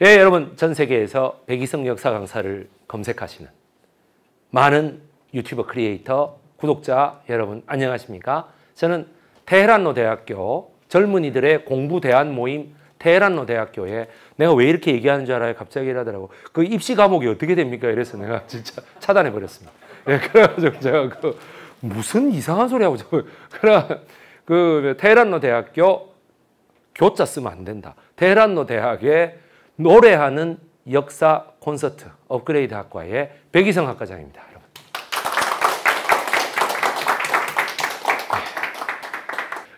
예, 여러분 전 세계에서 백이성 역사 강사를 검색하시는 많은 유튜버 크리에이터 구독자 여러분 안녕하십니까? 저는 테헤란로 대학교 젊은이들의 공부 대안 모임 테헤란로 대학교에 내가 왜 이렇게 얘기하는 줄 알아요? 갑자기 이러더라고. 그 입시 과목이 어떻게 됩니까? 이래서 내가 진짜 차단해 버렸습니다. 예, 그래가지고 제가 그 무슨 이상한 소리 하고 저 그래 그 테헤란로 대학교 교자 쓰면 안 된다. 테헤란로 대학의 노래하는 역사 콘서트 업그레이드 학과의 백이성 학과장입니다. 여러분.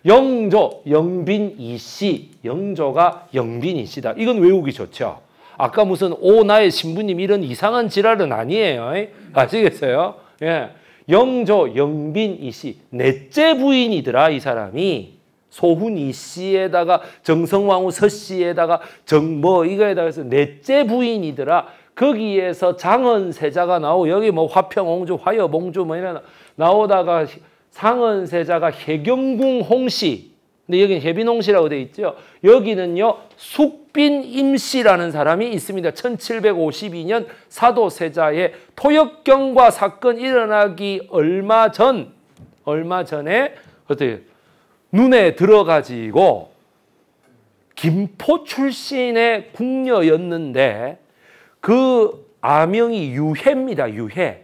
네. 영조, 영빈 이씨, 영조가 영빈 이씨다. 이건 외우기 좋죠. 아까 무슨 오 나의 신부님 이런 이상한 지랄은 아니에요. 아시겠어요? 예. 영조, 영빈 이씨, 넷째 부인이더라 이 사람이. 소훈이 씨에다가 정성왕후 서 씨에다가 정 뭐 이거에다가 해서 넷째 부인이더라. 거기에서 장은세자가 나오고 여기 뭐 화평옹주 화여봉주 뭐 이런 나오다가 상은세자가 해경궁 홍씨 근데 여기는 해빈홍씨라고 돼 있죠. 여기는요 숙빈 임씨라는 사람이 있습니다. 1752년 사도세자의 토역경과 사건 일어나기 얼마 전 얼마 전에 어떻게 눈에 들어가지고 김포 출신의 궁녀였는데 그 아명이 유해입니다. 유해.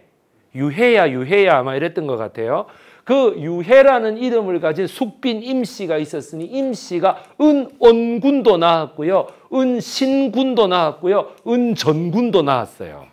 유해야 유해야 아마 이랬던 것 같아요. 그 유해라는 이름을 가진 숙빈 임씨가 있었으니 임씨가 은원군도 나왔고요. 은신군도 나왔고요. 은전군도 나왔어요.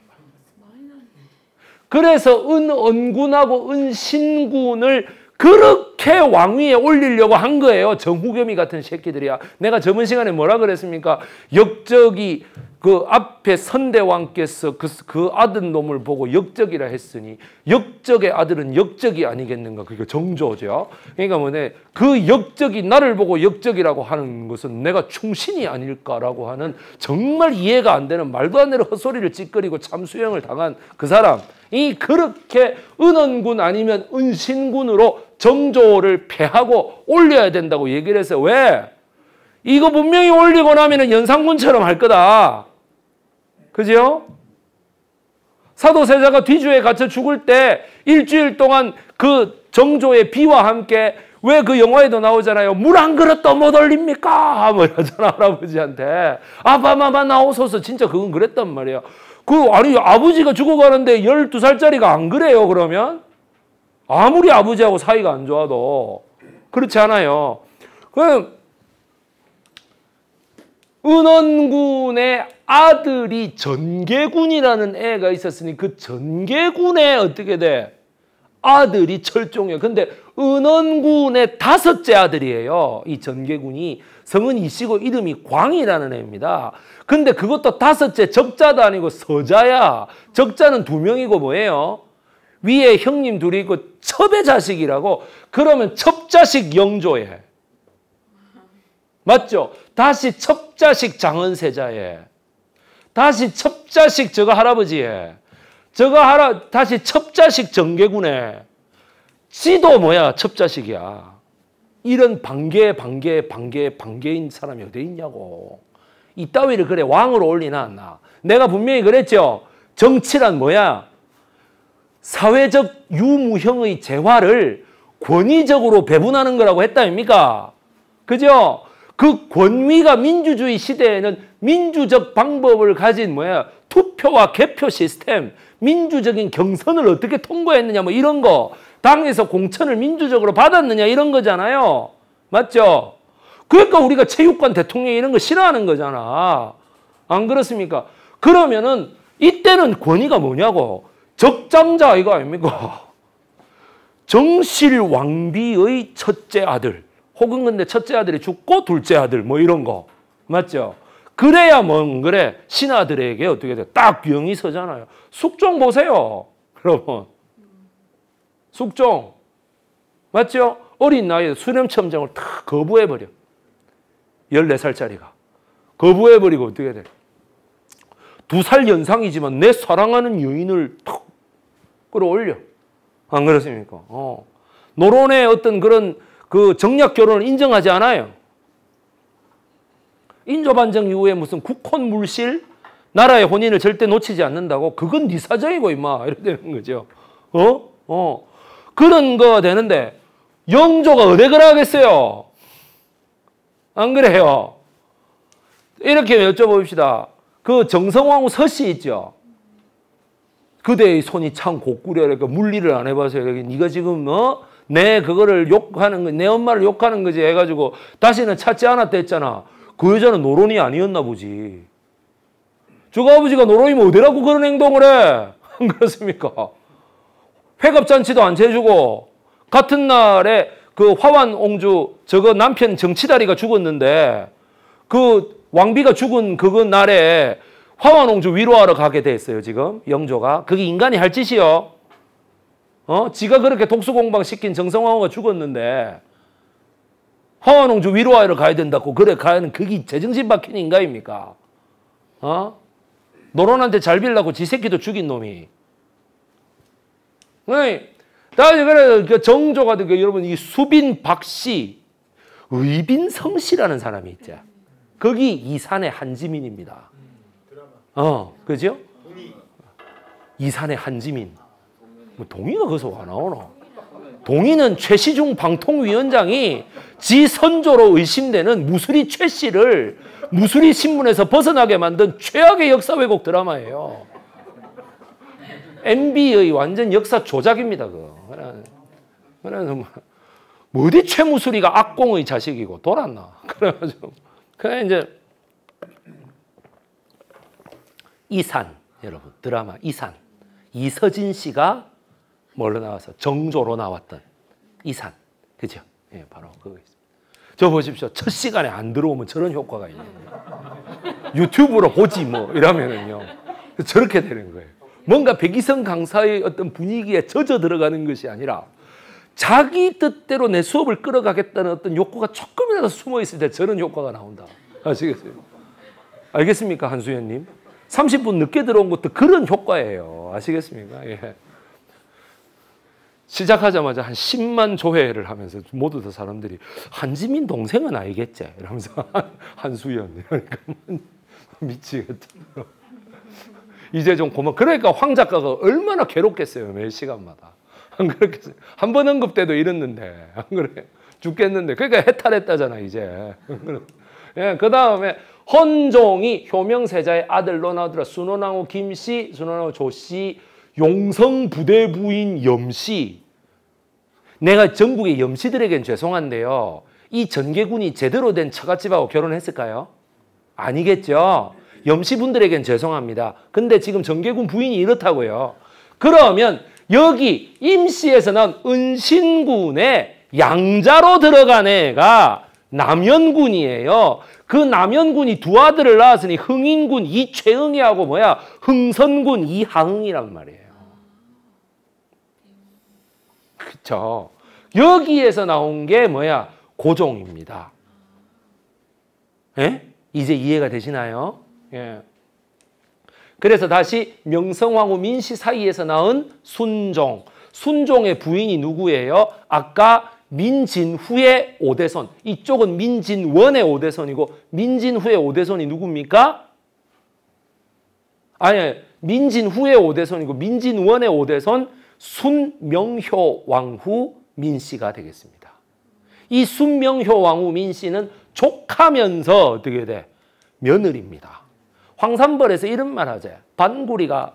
그래서 은원군하고 은신군을 그렇게 왕위에 올리려고 한 거예요. 정후겸이 같은 새끼들이야. 내가 저번 시간에 뭐라 그랬습니까? 역적이 그 앞에 선대왕께서 그, 그 아들 놈을 보고 역적이라 했으니 역적의 아들은 역적이 아니겠는가. 그게 정조죠. 그러니까 뭐네. 그 역적이 나를 보고 역적이라고 하는 것은 내가 충신이 아닐까라고 하는 정말 이해가 안 되는 말도 안 되는 헛소리를 찌끄리고 참수형을 당한 그 사람. 이 그렇게 은원군 아니면 은신군으로 정조를 패하고 올려야 된다고 얘기를 했어요. 왜? 이거 분명히 올리고 나면은 연산군처럼 할 거다. 그죠? 사도세자가 뒤주에 갇혀 죽을 때 일주일 동안 그 정조의 비와 함께 왜 그 영화에도 나오잖아요. 물 한 그릇도 못 올립니까? 뭐이잖아 할아버지한테. 아바마마 나오소서. 진짜 그건 그랬단 말이에요. 그, 아니, 아버지가 죽어가는데 12살짜리가 안 그래요, 그러면? 아무리 아버지하고 사이가 안 좋아도 그렇지 않아요. 그럼 은원군의 아들이 전계군이라는 애가 있었으니 그 전계군에 어떻게 돼? 아들이 철종이에요. 근데 은원군의 다섯째 아들이에요. 이 전계군이 성은 이시고 이름이 광이라는 애입니다. 근데 그것도 다섯째 적자도 아니고 서자야. 적자는 두 명이고 뭐예요? 위에 형님 둘이 있고 첩의 자식이라고 그러면 첩자식 영조예. 맞죠? 다시 첩자식 장은세자예. 다시 첩자식 저거 할아버지예. 저거 하라 다시 첩자식 정계군에 지도 뭐야 첩자식이야. 이런 반개 반개 반개 반개인 사람이 어디 있냐고. 이따위를 그래 왕으로 올리나 안 나. 내가 분명히 그랬죠. 정치란 뭐야? 사회적 유무형의 재화를 권위적으로 배분하는 거라고 했다 아닙니까? 그죠? 그 권위가 민주주의 시대에는 민주적 방법을 가진 뭐야 투표와 개표 시스템, 민주적인 경선을 어떻게 통과했느냐 뭐 이런 거, 당에서 공천을 민주적으로 받았느냐 이런 거잖아요. 맞죠? 그러니까 우리가 체육관 대통령 이런 거 싫어하는 거잖아. 안 그렇습니까? 그러면은 이때는 권위가 뭐냐고 적장자 이거 아닙니까? 정실왕비의 첫째 아들 혹은 근데 첫째 아들이 죽고 둘째 아들 뭐 이런 거 맞죠? 그래야 뭔 그래 신하들에게 어떻게 돼? 딱 병이 서잖아요. 숙종 보세요. 여러분 숙종 맞죠? 어린 나이에 수렴첨장을 탁 거부해버려. 14살짜리가. 거부해버리고 어떻게 돼? 두살 연상이지만 내 사랑하는 여인을 탁 끌어올려. 안 그렇습니까? 어. 노론의 어떤 그런 그 정략 결혼을 인정하지 않아요. 인조 반정 이후에 무슨 국혼 물실 나라의 혼인을 절대 놓치지 않는다고 그건 네 사정이고 임마 이래 되는 거죠. 어? 어. 그런 거 되는데 영조가 어디 그러겠어요? 안 그래요? 이렇게 여쭤봅시다. 그 정성왕후 서씨 있죠. 그대의 손이 참 고꾸려라. 그 물리를 안 해봐서 네가 지금 어? 내 그거를 욕하는 거내 엄마를 욕하는 거지 해가지고 다시는 찾지 않았다 했잖아. 그 여자는 노론이 아니었나 보지. 저가 아버지가 노론이면 어디라고 그런 행동을 해. 안 그렇습니까? 회갑잔치도 안 채주고 같은 날에 그 화환 옹주 저거 남편 정치다리가 죽었는데 그 왕비가 죽은 그 날에 화원홍주 위로하러 가게 됐어요 지금. 영조가. 그게 인간이 할 짓이요. 어? 지가 그렇게 독수공방 시킨 정성왕후가 죽었는데 화원홍주 위로하러 가야 된다고 그래 가는 그게 제정신 박힌 인간입니까? 어? 노론한테 잘 빌라고 지 새끼도 죽인 놈이. 네. 다음 그래 그 정조가 그 여러분 이 수빈 박씨 의빈 성씨라는 사람이 있죠. 거기 이산의 한지민입니다. 어, 그죠? 이산의 한지민. 뭐 동의가 거기서 와 나오나? 동의는 최시중 방통위원장이 지 선조로 의심되는 무수리 최 씨를 무수리 신문에서 벗어나게 만든 최악의 역사 왜곡 드라마예요. MB의 완전 역사 조작입니다. 그거. 그러니까, 그러니까 뭐 어디 최무수리가 악공의 자식이고 돌았나? 그래가지고 그래 이제 이산 여러분 드라마 이산 이서진 씨가 뭘로 나와서 정조로 나왔던 이산 그죠? 예, 바로 그거 있습니다. 저 보십시오. 첫 시간에 안 들어오면 저런 효과가 있는 거예요. 유튜브로 보지 뭐 이러면은요 저렇게 되는 거예요. 뭔가 백이성 강사의 어떤 분위기에 젖어 들어가는 것이 아니라 자기 뜻대로 내 수업을 끌어가겠다는 어떤 욕구가 조금이라도 숨어 있을 때 저는 효과가 나온다. 아시겠어요? 알겠습니까, 한수연님? 30분 늦게 들어온 것도 그런 효과예요. 아시겠습니까? 예. 시작하자마자 한 10만 조회를 하면서 모두 다 사람들이 한지민 동생은 알겠지? 이러면서 한수연. 그러니까 미치겠다. 이제 좀 고마. 그러니까 황 작가가 얼마나 괴롭겠어요. 매 시간마다. 안 그렇겠어요? 한번 언급 때도 이랬는데 안그래 죽겠는데 그러니까 해탈했다잖아 이제. 예, 그 다음에 헌종이 효명세자의 아들로 나오더라. 순원왕후 김씨, 순원왕후 조씨, 용성 부대부인 염씨. 내가 전국의 염씨들에겐 죄송한데요. 이 전개군이 제대로 된 처갓집하고 결혼했을까요? 아니겠죠. 염씨분들에겐 죄송합니다. 근데 지금 전개군 부인이 이렇다고요. 그러면 여기 임시에서는 은신군의 양자로 들어간 애가 남연군이에요. 그 남연군이 두 아들을 낳았으니 흥인군 이최응이하고 뭐야 흥선군 이하응이란 말이에요. 그쵸? 여기에서 나온 게 뭐야 고종입니다. 예? 이제 이해가 되시나요? 예. 그래서 다시 명성황후 민씨 사이에서 낳은 순종. 순종의 부인이 누구예요? 아까 민진후의 오대손. 이쪽은 민진원의 오대손이고 민진후의 오대손이 누굽니까? 아니, 민진후의 오대손이고 민진원의 오대손 순명효 왕후 민씨가 되겠습니다. 이 순명효 왕후 민씨는 족하면서 어떻게 돼? 며느리입니다. 황산벌에서 이런 말 하자. 반구리가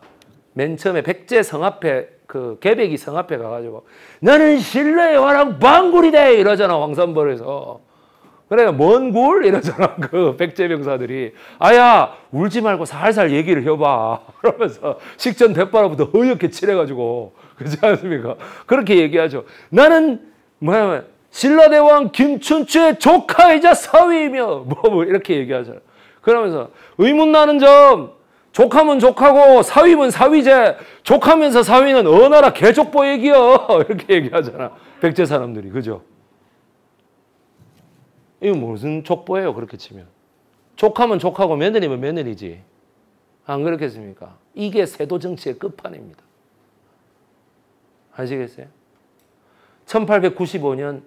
맨 처음에 백제 성 앞에 그 개백이 성 앞에 가가지고 너는 신뢰의 화랑 반구리다 이러잖아 황산벌에서. 그래 뭔굴 이러잖아 그 백제병사들이 아야 울지 말고 살살 얘기를 해봐 그러면서 식전 대바로부터 어이게 칠해가지고 그렇지 않습니까 그렇게 얘기하죠 나는 뭐냐면 신라대왕 김춘추의 조카이자 사위이며 뭐, 뭐 이렇게 얘기하잖아 그러면서 의문나는 점 족하면 족하고 사위면 사위제 족하면서 사위는 어나라 개족보 얘기여 이렇게 얘기하잖아 백제 사람들이 그죠? 이거 무슨 족보예요 그렇게 치면 족하면 족하고 며느리면 며느리지 안 그렇겠습니까? 이게 세도 정치의 끝판입니다 아시겠어요? 1895년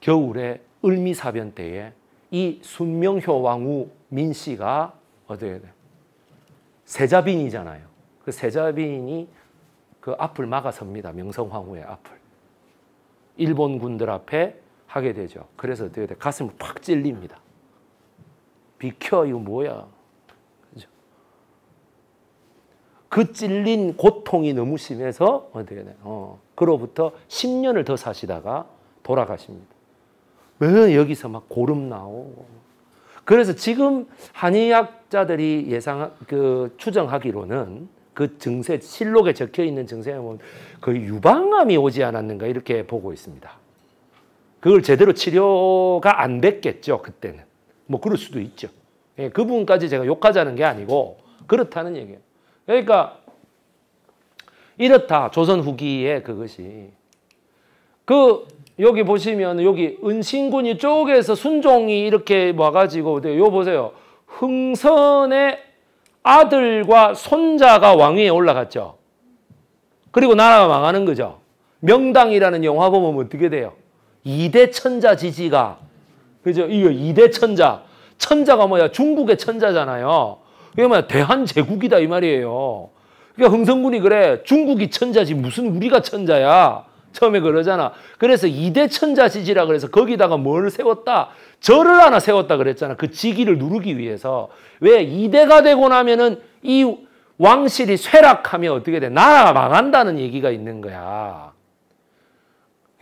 겨울에 을미사변 때에 이 순명효 왕후 민 씨가 어떻게 돼요? 세자빈이잖아요. 그 세자빈이 그 앞을 막아섭니다. 명성황후의 앞을. 일본 군들 앞에 하게 되죠. 그래서 어떻게 돼? 가슴을 팍 찔립니다. 비켜 이거 뭐야? 그죠? 그 찔린 고통이 너무 심해서 어떻게 돼? 어, 그로부터 10년을 더 사시다가 돌아가십니다. 왜 여기서 막 고름 나오고. 그래서 지금 한의학자들이 예상, 그, 추정하기로는 그 증세, 실록에 적혀 있는 증세에 보면 거의 유방암이 오지 않았는가 이렇게 보고 있습니다. 그걸 제대로 치료가 안 됐겠죠, 그때는. 뭐 그럴 수도 있죠. 예, 그 부분까지 제가 욕하자는 게 아니고 그렇다는 얘기예요. 그러니까 이렇다 조선 후기에 그것이 그 여기 보시면 여기 은신군이 쪽에서 순종이 이렇게 와가지고 네, 요 보세요. 흥선의 아들과 손자가 왕위에 올라갔죠. 그리고 나라가 망하는 거죠. 명당이라는 영화 보면 어떻게 돼요? 이대 천자 지지가 그죠? 이거 이대 천자. 천자가 뭐야? 중국의 천자잖아요. 그게 뭐야? 대한제국이다 이 말이에요. 그러니까 흥선군이 그래. 중국이 천자지 무슨 우리가 천자야. 처음에 그러잖아. 그래서 이대 천자시지라 그래서 거기다가 뭘 세웠다? 절을 하나 세웠다 그랬잖아. 그지기를 누르기 위해서. 왜? 이대가 되고 나면은 이 왕실이 쇠락하면 어떻게 돼? 나라가 망한다는 얘기가 있는 거야.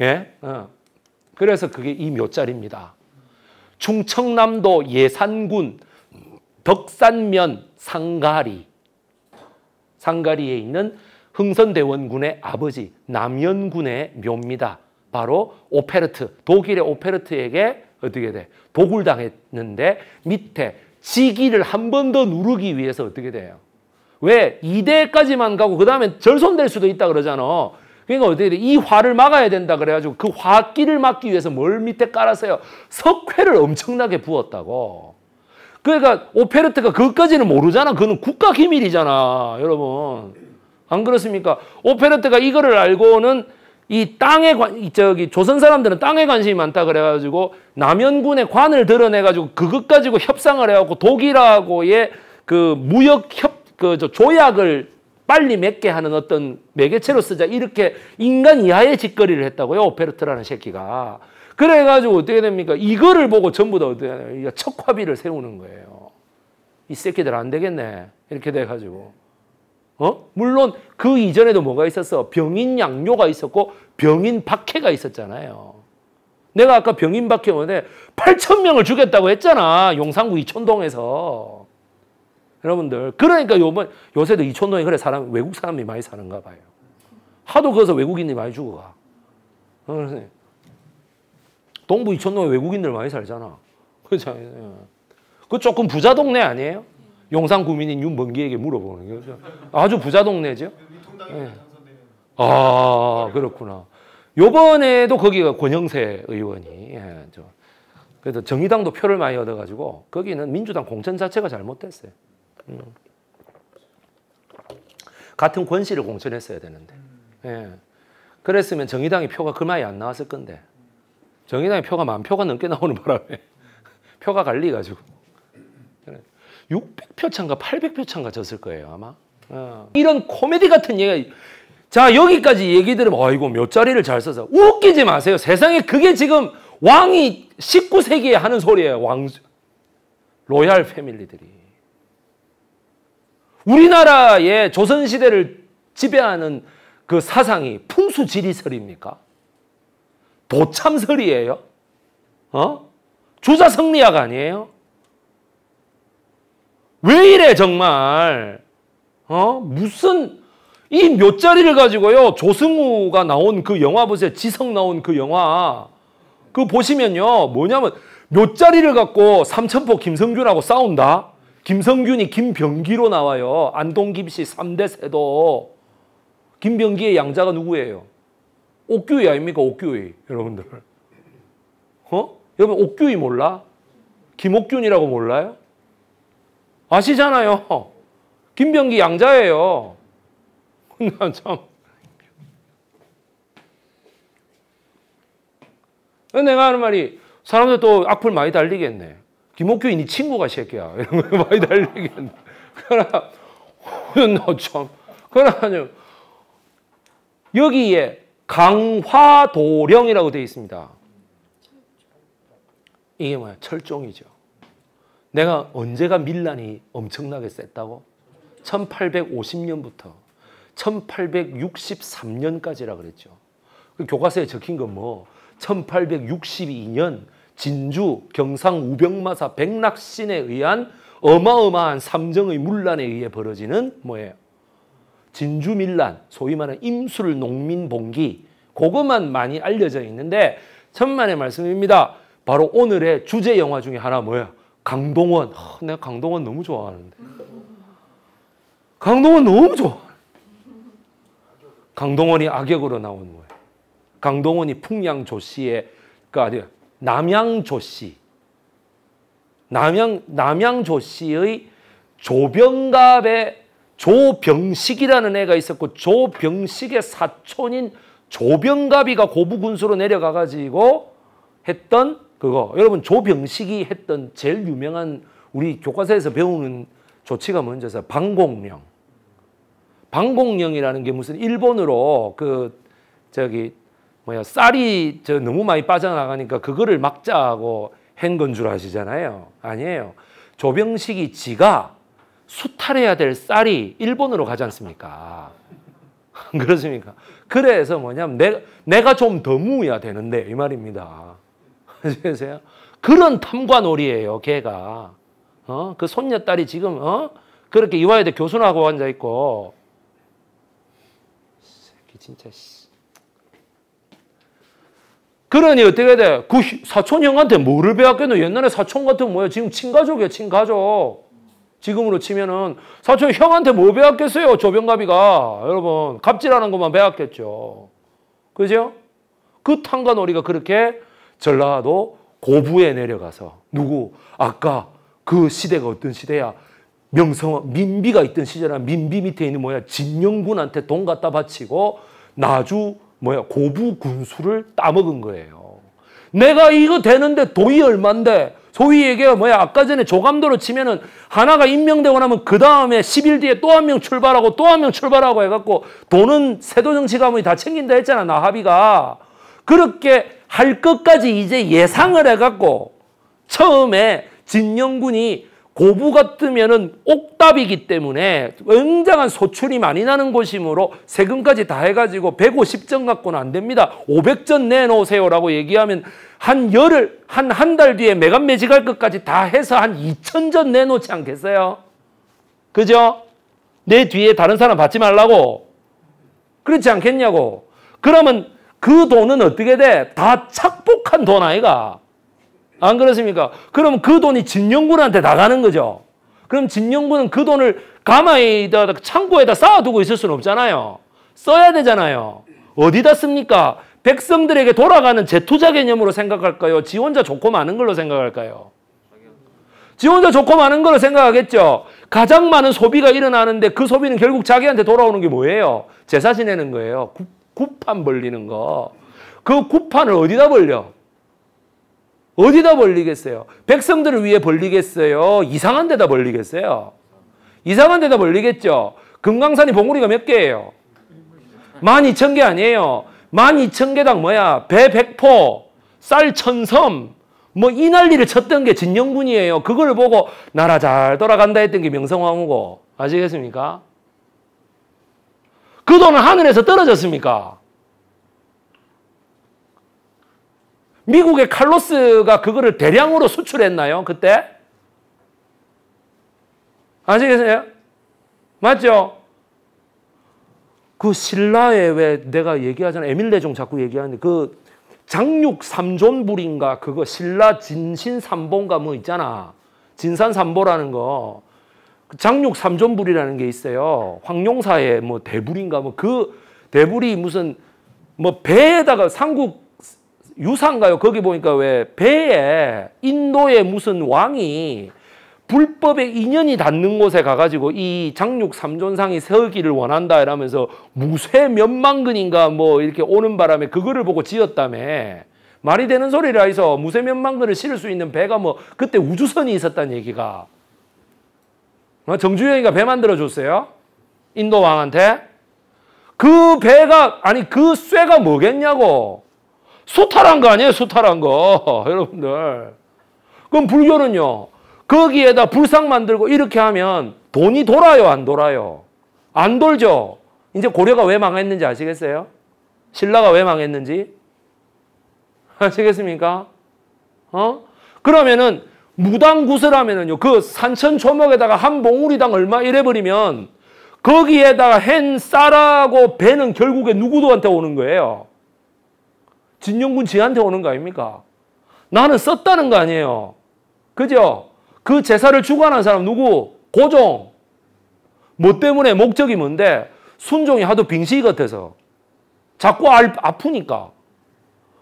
예? 어. 그래서 그게 이 묘자리입니다. 충청남도 예산군 덕산면 상가리 상가리에 있는 흥선대원군의 아버지 남연군의 묘입니다. 바로 오페르트, 독일의 오페르트에게 어떻게 돼? 독을 당했는데 밑에 지기를 한 번 더 누르기 위해서 어떻게 돼요? 왜? 이대까지만 가고 그 다음에 절손될 수도 있다 그러잖아. 그러니까 어떻게 돼? 이 화를 막아야 된다 그래가지고 그화기를 막기 위해서 뭘 밑에 깔았어요? 석회를 엄청나게 부었다고. 그러니까 오페르트가 그것까지는 모르잖아. 그거는 국가 기밀이잖아. 여러분. 안 그렇습니까? 오페르트가 이거를 알고는 이 땅에 관, 저기 조선 사람들은 땅에 관심이 많다 그래가지고 남연군의 관을 드러내가지고 그것 가지고 협상을 해갖고 독일하고의 그 무역 협, 그 조약을 빨리 맺게 하는 어떤 매개체로 쓰자 이렇게 인간 이하의 짓거리를 했다고요 오페르트라는 새끼가 그래가지고 어떻게 됩니까 이거를 보고 전부 다 어떻게 하냐 척화비를 세우는 거예요 이 새끼들 안 되겠네 이렇게 돼가지고 어? 물론 그 이전에도 뭐가 있었어? 병인 양요가 있었고 병인 박해가 있었잖아요. 내가 아까 병인 박해 원에 8천 명을 죽였다고 했잖아. 용산구 이촌동에서. 여러분들 그러니까 요번 요새도 이촌동에 그래 사람 외국 사람이 많이 사는가 봐요. 하도 거기서 외국인이 많이 죽어가. 어, 동부 이촌동에 외국인들 많이 살잖아. 그렇잖아요. 어. 그 조금 부자 동네 아니에요? 용산 구민인 윤범기에게 물어보는 거죠. 아주 부자 동네죠. 네. 아 그렇구나. 요번에도 거기가 권영세 의원이 예, 그래서 정의당도 표를 많이 얻어가지고 거기는 민주당 공천 자체가 잘못됐어요. 음. 같은 권씨를 공천했어야 되는데. 예. 그랬으면 정의당의 표가 그만이 안 나왔을 건데. 정의당의 표가 만 표가 넘게 나오는 바람에 표가 갈리가지고. 600표 차인가 800표 차인가 졌을 거예요 아마. 어. 이런 코미디 같은 얘기. 자 여기까지 얘기 들으면 아이고 몇 자리를 잘 써서 웃기지 마세요. 세상에 그게 지금 왕이 19세기에 하는 소리예요. 왕 로얄 패밀리들이. 우리나라의 조선시대를 지배하는 그 사상이 풍수지리설입니까? 보참설이에요? 어? 조자성리학 아니에요? 왜 이래 정말 어 무슨 이몇 자리를 가지고요 조승우가 나온 그 영화 보세요 지성 나온 그 영화 그 보시면요 뭐냐면 몇 자리를 갖고 삼천포 김성균하고 싸운다 김성균이 김병기로 나와요 안동김씨 3대 세도 김병기의 양자가 누구예요 옥규이 아닙니까 옥규이 여러분들 어? 여러분 옥규이 몰라? 김옥균이라고 몰라요? 아시잖아요. 김병기 양자예요. 참. 내가 하는 말이 사람들 또 악플 많이 달리겠네. 김옥규이 네 친구가 새끼야. 이런 거 많이 달리겠네. 그러나, 참. 그러나, 여기에 강화도령이라고 되어 있습니다. 이게 뭐야? 철종이죠. 내가 언제가 밀란이 엄청나게 셌다고? 1850년부터 1863년까지라 그랬죠. 그 교과서에 적힌 건 뭐 1862년 진주 경상 우병마사 백낙신에 의한 어마어마한 삼정의 물란에 의해 벌어지는 뭐예요? 진주 밀란, 소위 말하는 임술 농민 봉기 그것만 많이 알려져 있는데 천만의 말씀입니다. 바로 오늘의 주제 영화 중에 하나 뭐예요? 강동원, 하, 내가 강동원 너무 좋아하는데. 강동원 너무 좋아. 강동원이 악역으로 나온 거예요. 강동원이 풍양조 씨의 그 아니 남양조 씨, 남양 남양조 씨의 조병갑의 조병식이라는 애가 있었고 조병식의 사촌인 조병갑이가 고부군수로 내려가 가지고 했던 그거 여러분 조병식이 했던 제일 유명한 우리 교과서에서 배우는 조치가 뭔지서 방공령. 방공령이라는 게 무슨 일본으로 그 저기 뭐야 쌀이 저 너무 많이 빠져나가니까 그거를 막자고 한 건 줄 아시잖아요. 아니에요. 조병식이 지가 수탈해야 될 쌀이 일본으로 가지 않습니까? 그렇습니까? 그래서 뭐냐면 내, 내가 좀 더 무야 되는데 이 말입니다. 아세요? 그런 탐관오리예요, 걔가. 어? 그 손녀딸이 지금 어? 그렇게 이화여대 교수나고 앉아 있고. 새끼 진짜 씨. 그러니 어떻게 돼? 그 사촌 형한테 뭐를 배웠겠노? 옛날에 사촌 같은 뭐야? 지금 친가족이야, 친가족. 지금으로 치면은 사촌 형한테 뭐 배웠겠어요? 조병갑이가 여러분 갑질하는 것만 배웠겠죠. 그죠? 그 탄관오리가 그렇게 전라도 고부에 내려가서 누구 아까 그 시대가 어떤 시대야? 명성 민비가 있던 시절에 민비 밑에 있는 뭐야 진영군한테 돈 갖다 바치고 나주 뭐야 고부 군수를 따먹은 거예요. 내가 이거 되는데 돈이 얼만데 소위 얘기해 뭐야 아까 전에 조감도로 치면은 하나가 임명되고 나면 그 다음에 10일 뒤에 또 한 명 출발하고 또 한 명 출발하고 해갖고 돈은 세도정치 가문이 다 챙긴다 했잖아 나합이가 그렇게 할 것까지 이제 예상을 해갖고 처음에 진영군이 고부 같으면은 옥답이기 때문에 굉장한 소출이 많이 나는 곳이므로 세금까지 다 해가지고 150전 갖고는 안 됩니다. 500전 내놓으세요라고 얘기하면 한 열흘, 한 한 달 뒤에 매감매직할 것까지 다 해서 한 2천전 내놓지 않겠어요? 그죠? 내 뒤에 다른 사람 받지 말라고. 그렇지 않겠냐고. 그러면 그 돈은 어떻게 돼? 다 착복한 돈 아이가. 안 그렇습니까? 그럼 그 돈이 진영군한테 나가는 거죠. 그럼 진영군은 그 돈을 가마에 창고에다 쌓아두고 있을 수는 없잖아요. 써야 되잖아요. 어디다 씁니까? 백성들에게 돌아가는 재투자 개념으로 생각할까요? 지원자 좋고 많은 걸로 생각할까요? 지원자 좋고 많은 걸로 생각하겠죠. 가장 많은 소비가 일어나는데 그 소비는 결국 자기한테 돌아오는 게 뭐예요? 제사 지내는 거예요. 구판 벌리는 거. 그 구판을 어디다 벌려? 어디다 벌리겠어요? 백성들을 위해 벌리겠어요? 이상한 데다 벌리겠어요? 이상한 데다 벌리겠죠? 금강산이 봉우리가 몇 개예요? 만 이천 개 아니에요. 만 이천 개당 뭐야? 배 백포, 쌀 천섬, 뭐 이 난리를 쳤던 게 진영군이에요. 그걸 보고 나라 잘 돌아간다 했던 게 명성황후고 아시겠습니까? 그 돈은 하늘에서 떨어졌습니까? 미국의 칼로스가 그거를 대량으로 수출했나요? 그때? 아시겠어요? 맞죠? 그 신라에 왜 내가 얘기하잖아. 에밀레종 자꾸 얘기하는데 그 장육 삼존불인가 그거 신라 진신 삼본가 뭐 있잖아. 진산 삼보라는 거. 그 장육 삼존불이라는 게 있어요. 황룡사의 뭐 대불인가 뭐 그 대불이 무슨 뭐 배에다가 삼국 유산가요. 거기 보니까 왜 배에 인도의 무슨 왕이 불법의 인연이 닿는 곳에 가가지고 이 장육 삼존상이 세기를 원한다 이러면서 무쇠 몇만 근인가 뭐 이렇게 오는 바람에 그거를 보고 지었다며 말이 되는 소리라 해서 무쇠 몇만 근을 실을 수 있는 배가 뭐 그때 우주선이 있었다는 얘기가 어, 정주영이가 배 만들어 줬어요. 인도 왕한테. 그 배가 아니 그 쇠가 뭐겠냐고. 수탈한 거 아니에요? 수탈한 거. 여러분들. 그럼 불교는요. 거기에다 불상 만들고 이렇게 하면 돈이 돌아요, 안 돌아요? 안 돌죠. 이제 고려가 왜 망했는지 아시겠어요? 신라가 왜 망했는지? 아시겠습니까? 어? 그러면은 무당 구슬하면은요, 그 산천 초목에다가 한 봉우리당 얼마 이래버리면 거기에다가 헨 e n 쌀하고 배는 결국에 누구도한테 오는 거예요. 진영군 지한테 오는 거 아닙니까? 나는 썼다는 거 아니에요. 그죠? 그 제사를 주관한 사람 누구? 고종. 뭐 때문에 목적이 뭔데? 순종이 하도 빙시 같아서. 자꾸 아프니까.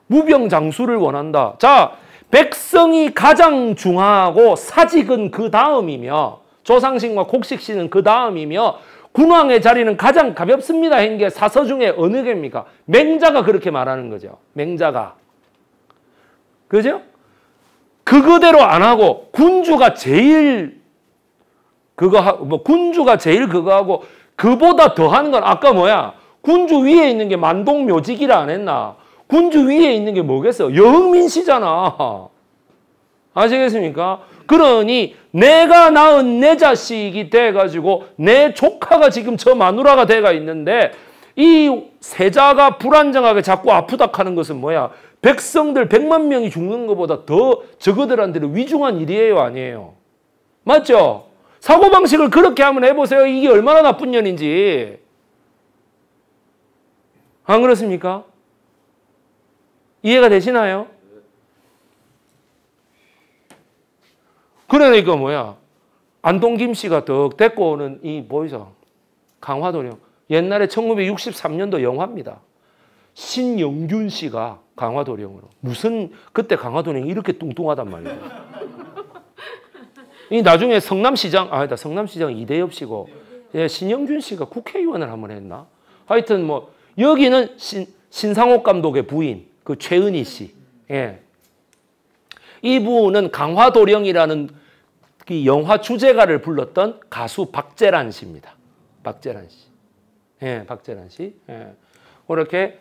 무병장수를 원한다. 자, 백성이 가장 중하고 사직은 그 다음이며 조상신과 곡식신은 그 다음이며 군왕의 자리는 가장 가볍습니다. 행게 사서 중에 어느 개입니까? 맹자가 그렇게 말하는 거죠. 맹자가. 그죠? 그거대로 안 하고 군주가 제일 그거 하, 뭐 군주가 제일 그거 하고 그보다 더 하는 건 아까 뭐야? 군주 위에 있는 게 만동묘직이라 안 했나? 군주 위에 있는 게 뭐겠어? 여흥민 씨잖아. 아시겠습니까? 그러니 내가 낳은 내 자식이 돼가지고 내 조카가 지금 저 마누라가 돼가 있는데 이 세자가 불안정하게 자꾸 아프다 하는 것은 뭐야? 백성들 백만 명이 죽는 것보다 더 저거들한테는 위중한 일이에요 아니에요? 맞죠? 사고방식을 그렇게 한번 해보세요. 이게 얼마나 나쁜 년인지. 안 그렇습니까? 이해가 되시나요? 그러니까 뭐야? 안동 김씨가 덕 데리고 오는 이 보이소? 강화도령. 옛날에 1963년도 영화입니다. 신영균 씨가 강화도령으로. 무슨, 그때 강화도령이 이렇게 뚱뚱하단 말이에요. 이 나중에 성남시장, 아, 아니다, 성남시장 이대엽 씨고, 예, 신영균 씨가 국회의원을 한번 했나? 하여튼 뭐, 여기는 신, 신상옥 감독의 부인, 그 최은희 씨. 예. 이분은 강화도령이라는 그 영화 주제가를 불렀던 가수 박재란 씨입니다. 박재란 씨. 예, 박재란 씨. 예. 그렇게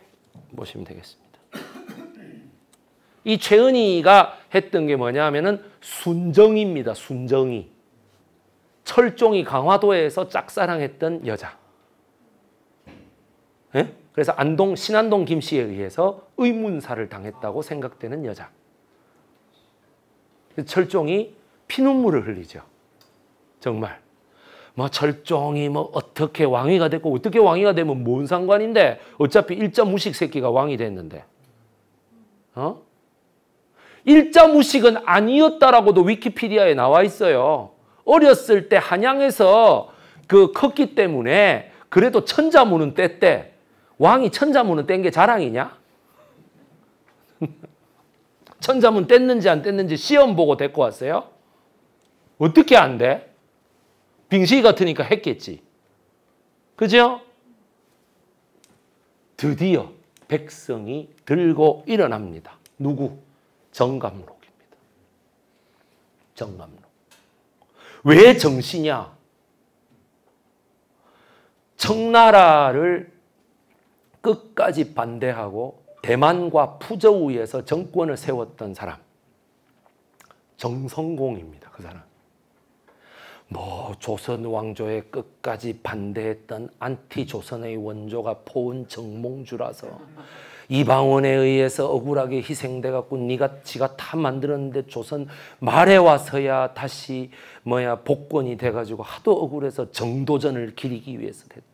보시면 되겠습니다. 이 최은희가 했던 게 뭐냐 하면은 순정입니다. 순정이. 철종이 강화도에서 짝사랑했던 여자. 예? 그래서 안동 신안동 김 씨에 의해서 의문사를 당했다고 생각되는 여자. 철종이 피눈물을 흘리죠. 정말. 뭐 철종이 뭐 어떻게 왕위가 됐고 어떻게 왕위가 되면 뭔 상관인데 어차피 일자 무식 새끼가 왕이 됐는데. 어? 일자 무식은 아니었다라고도 위키피디아에 나와 있어요. 어렸을 때 한양에서 그 컸기 때문에 그래도 천자문은 뗐대. 왕이 천자문은 뗀 게 자랑이냐? 천자문 뗐는지 안 뗐는지 시험 보고 데리고 왔어요? 어떻게 안 돼? 빙시 같으니까 했겠지. 그죠? 드디어 백성이 들고 일어납니다. 누구? 정감록입니다. 정감록. 왜 정시냐? 청나라를 끝까지 반대하고 대만과 푸저우에서 정권을 세웠던 사람 정성공입니다. 그 사람. 뭐 조선 왕조에 끝까지 반대했던 안티 조선의 원조가 포은 정몽주라서 이방원에 의해서 억울하게 희생돼 갖고 네가 지가 다 만들었는데 조선 말에 와서야 다시 뭐야 복권이 돼 가지고 하도 억울해서 정도전을 기리기 위해서 됐다.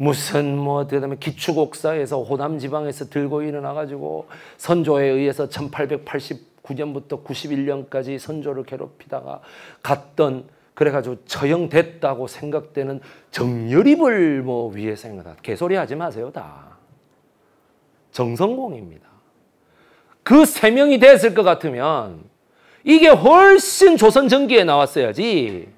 무슨 뭐 어떻게 되면 기축옥사에서 호남 지방에서 들고 일어나 가지고 선조에 의해서 1889년부터 91년까지 선조를 괴롭히다가 갔던 그래가지고 처형됐다고 생각되는 정열입을 뭐 위해 생각다 개소리 하지 마세요 다 정성공입니다 그 세 명이 됐을 것 같으면 이게 훨씬 조선 전기에 나왔어야지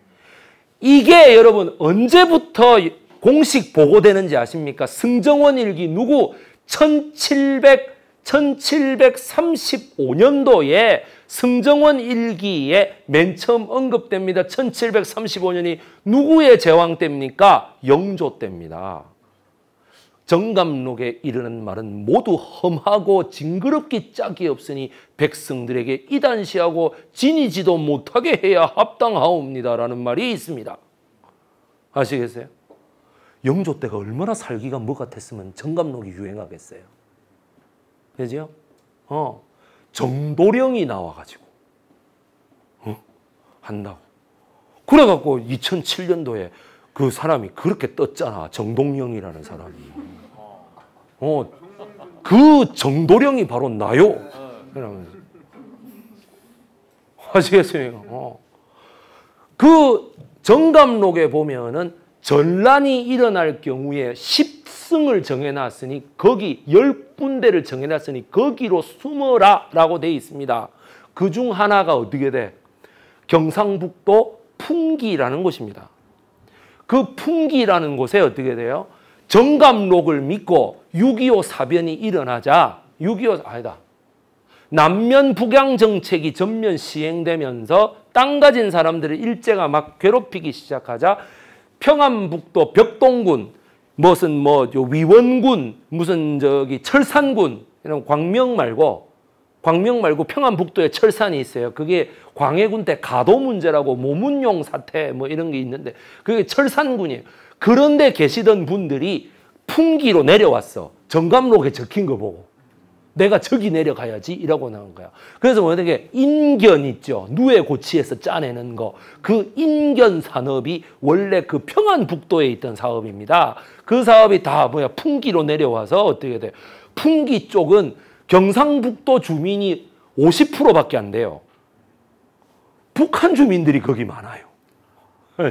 이게 여러분 언제부터 공식 보고되는지 아십니까? 승정원 일기 누구? 1700, 1735년도에 승정원 일기에 맨 처음 언급됩니다. 1735년이 누구의 제왕 때입니까? 영조 때입니다. 정감록에 이르는 말은 모두 험하고 징그럽기 짝이 없으니 백성들에게 이단시하고 지니지도 못하게 해야 합당하옵니다라는 말이 있습니다. 아시겠어요? 영조 때가 얼마나 살기가 뭐 같았으면 정감록이 유행하겠어요. 그죠? 어. 정도령이 나와가지고, 어? 한다고. 그래갖고 2007년도에 그 사람이 그렇게 떴잖아. 정동영이라는 사람이. 어, 그 정도령이 바로 나요. 그러면서. 아시겠어요? 어. 그 정감록에 보면은 전란이 일어날 경우에 10승을 정해놨으니 거기 10군데를 정해놨으니 거기로 숨어라 라고 돼 있습니다. 그중 하나가 어떻게 돼? 경상북도 풍기라는 곳입니다. 그 풍기라는 곳에 어떻게 돼요? 정감록을 믿고 6.25 사변이 일어나자 6.25 아니다. 남면 북양 정책이 전면 시행되면서 땅 가진 사람들을 일제가 막 괴롭히기 시작하자 평안북도 벽동군, 무슨 뭐 위원군, 무슨 저기 철산군 이런 광명 말고 광명 말고 평안북도에 철산이 있어요. 그게 광해군 때 가도 문제라고 모문용 사태 뭐 이런 게 있는데 그게 철산군이에요. 그런데 계시던 분들이 풍기로 내려왔어. 정감록에 적힌 거 보고. 내가 저기 내려가야지 이라고 나온 거야. 그래서 만약에 인견 있죠. 누에 고치에서 짜내는 거. 그 인견 산업이 원래 그 평안북도에 있던 사업입니다. 그 사업이 다 뭐야 풍기로 내려와서 어떻게 돼? 풍기 쪽은 경상북도 주민이 50%밖에 안 돼요. 북한 주민들이 거기 많아요.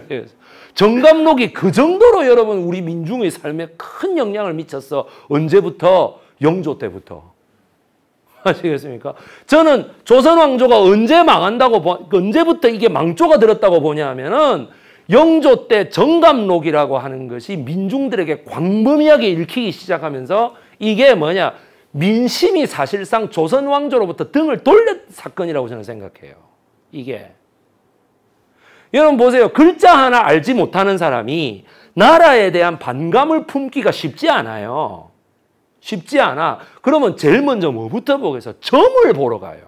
예. 정감록이 그 정도로 여러분 우리 민중의 삶에 큰 영향을 미쳤어. 언제부터? 영조 때부터. 아시겠습니까? 저는 조선 왕조가 언제 망한다고 그 언제부터 이게 망조가 들었다고 보냐 면은 영조 때 정감록이라고 하는 것이 민중들에게 광범위하게 읽히기 시작하면서 이게 뭐냐 민심이 사실상 조선 왕조로부터 등을 돌린 사건이라고 저는 생각해요. 이게 여러분 보세요. 글자 하나 알지 못하는 사람이 나라에 대한 반감을 품기가 쉽지 않아요. 쉽지 않아. 그러면 제일 먼저 뭐부터 보겠어? 점을 보러 가요.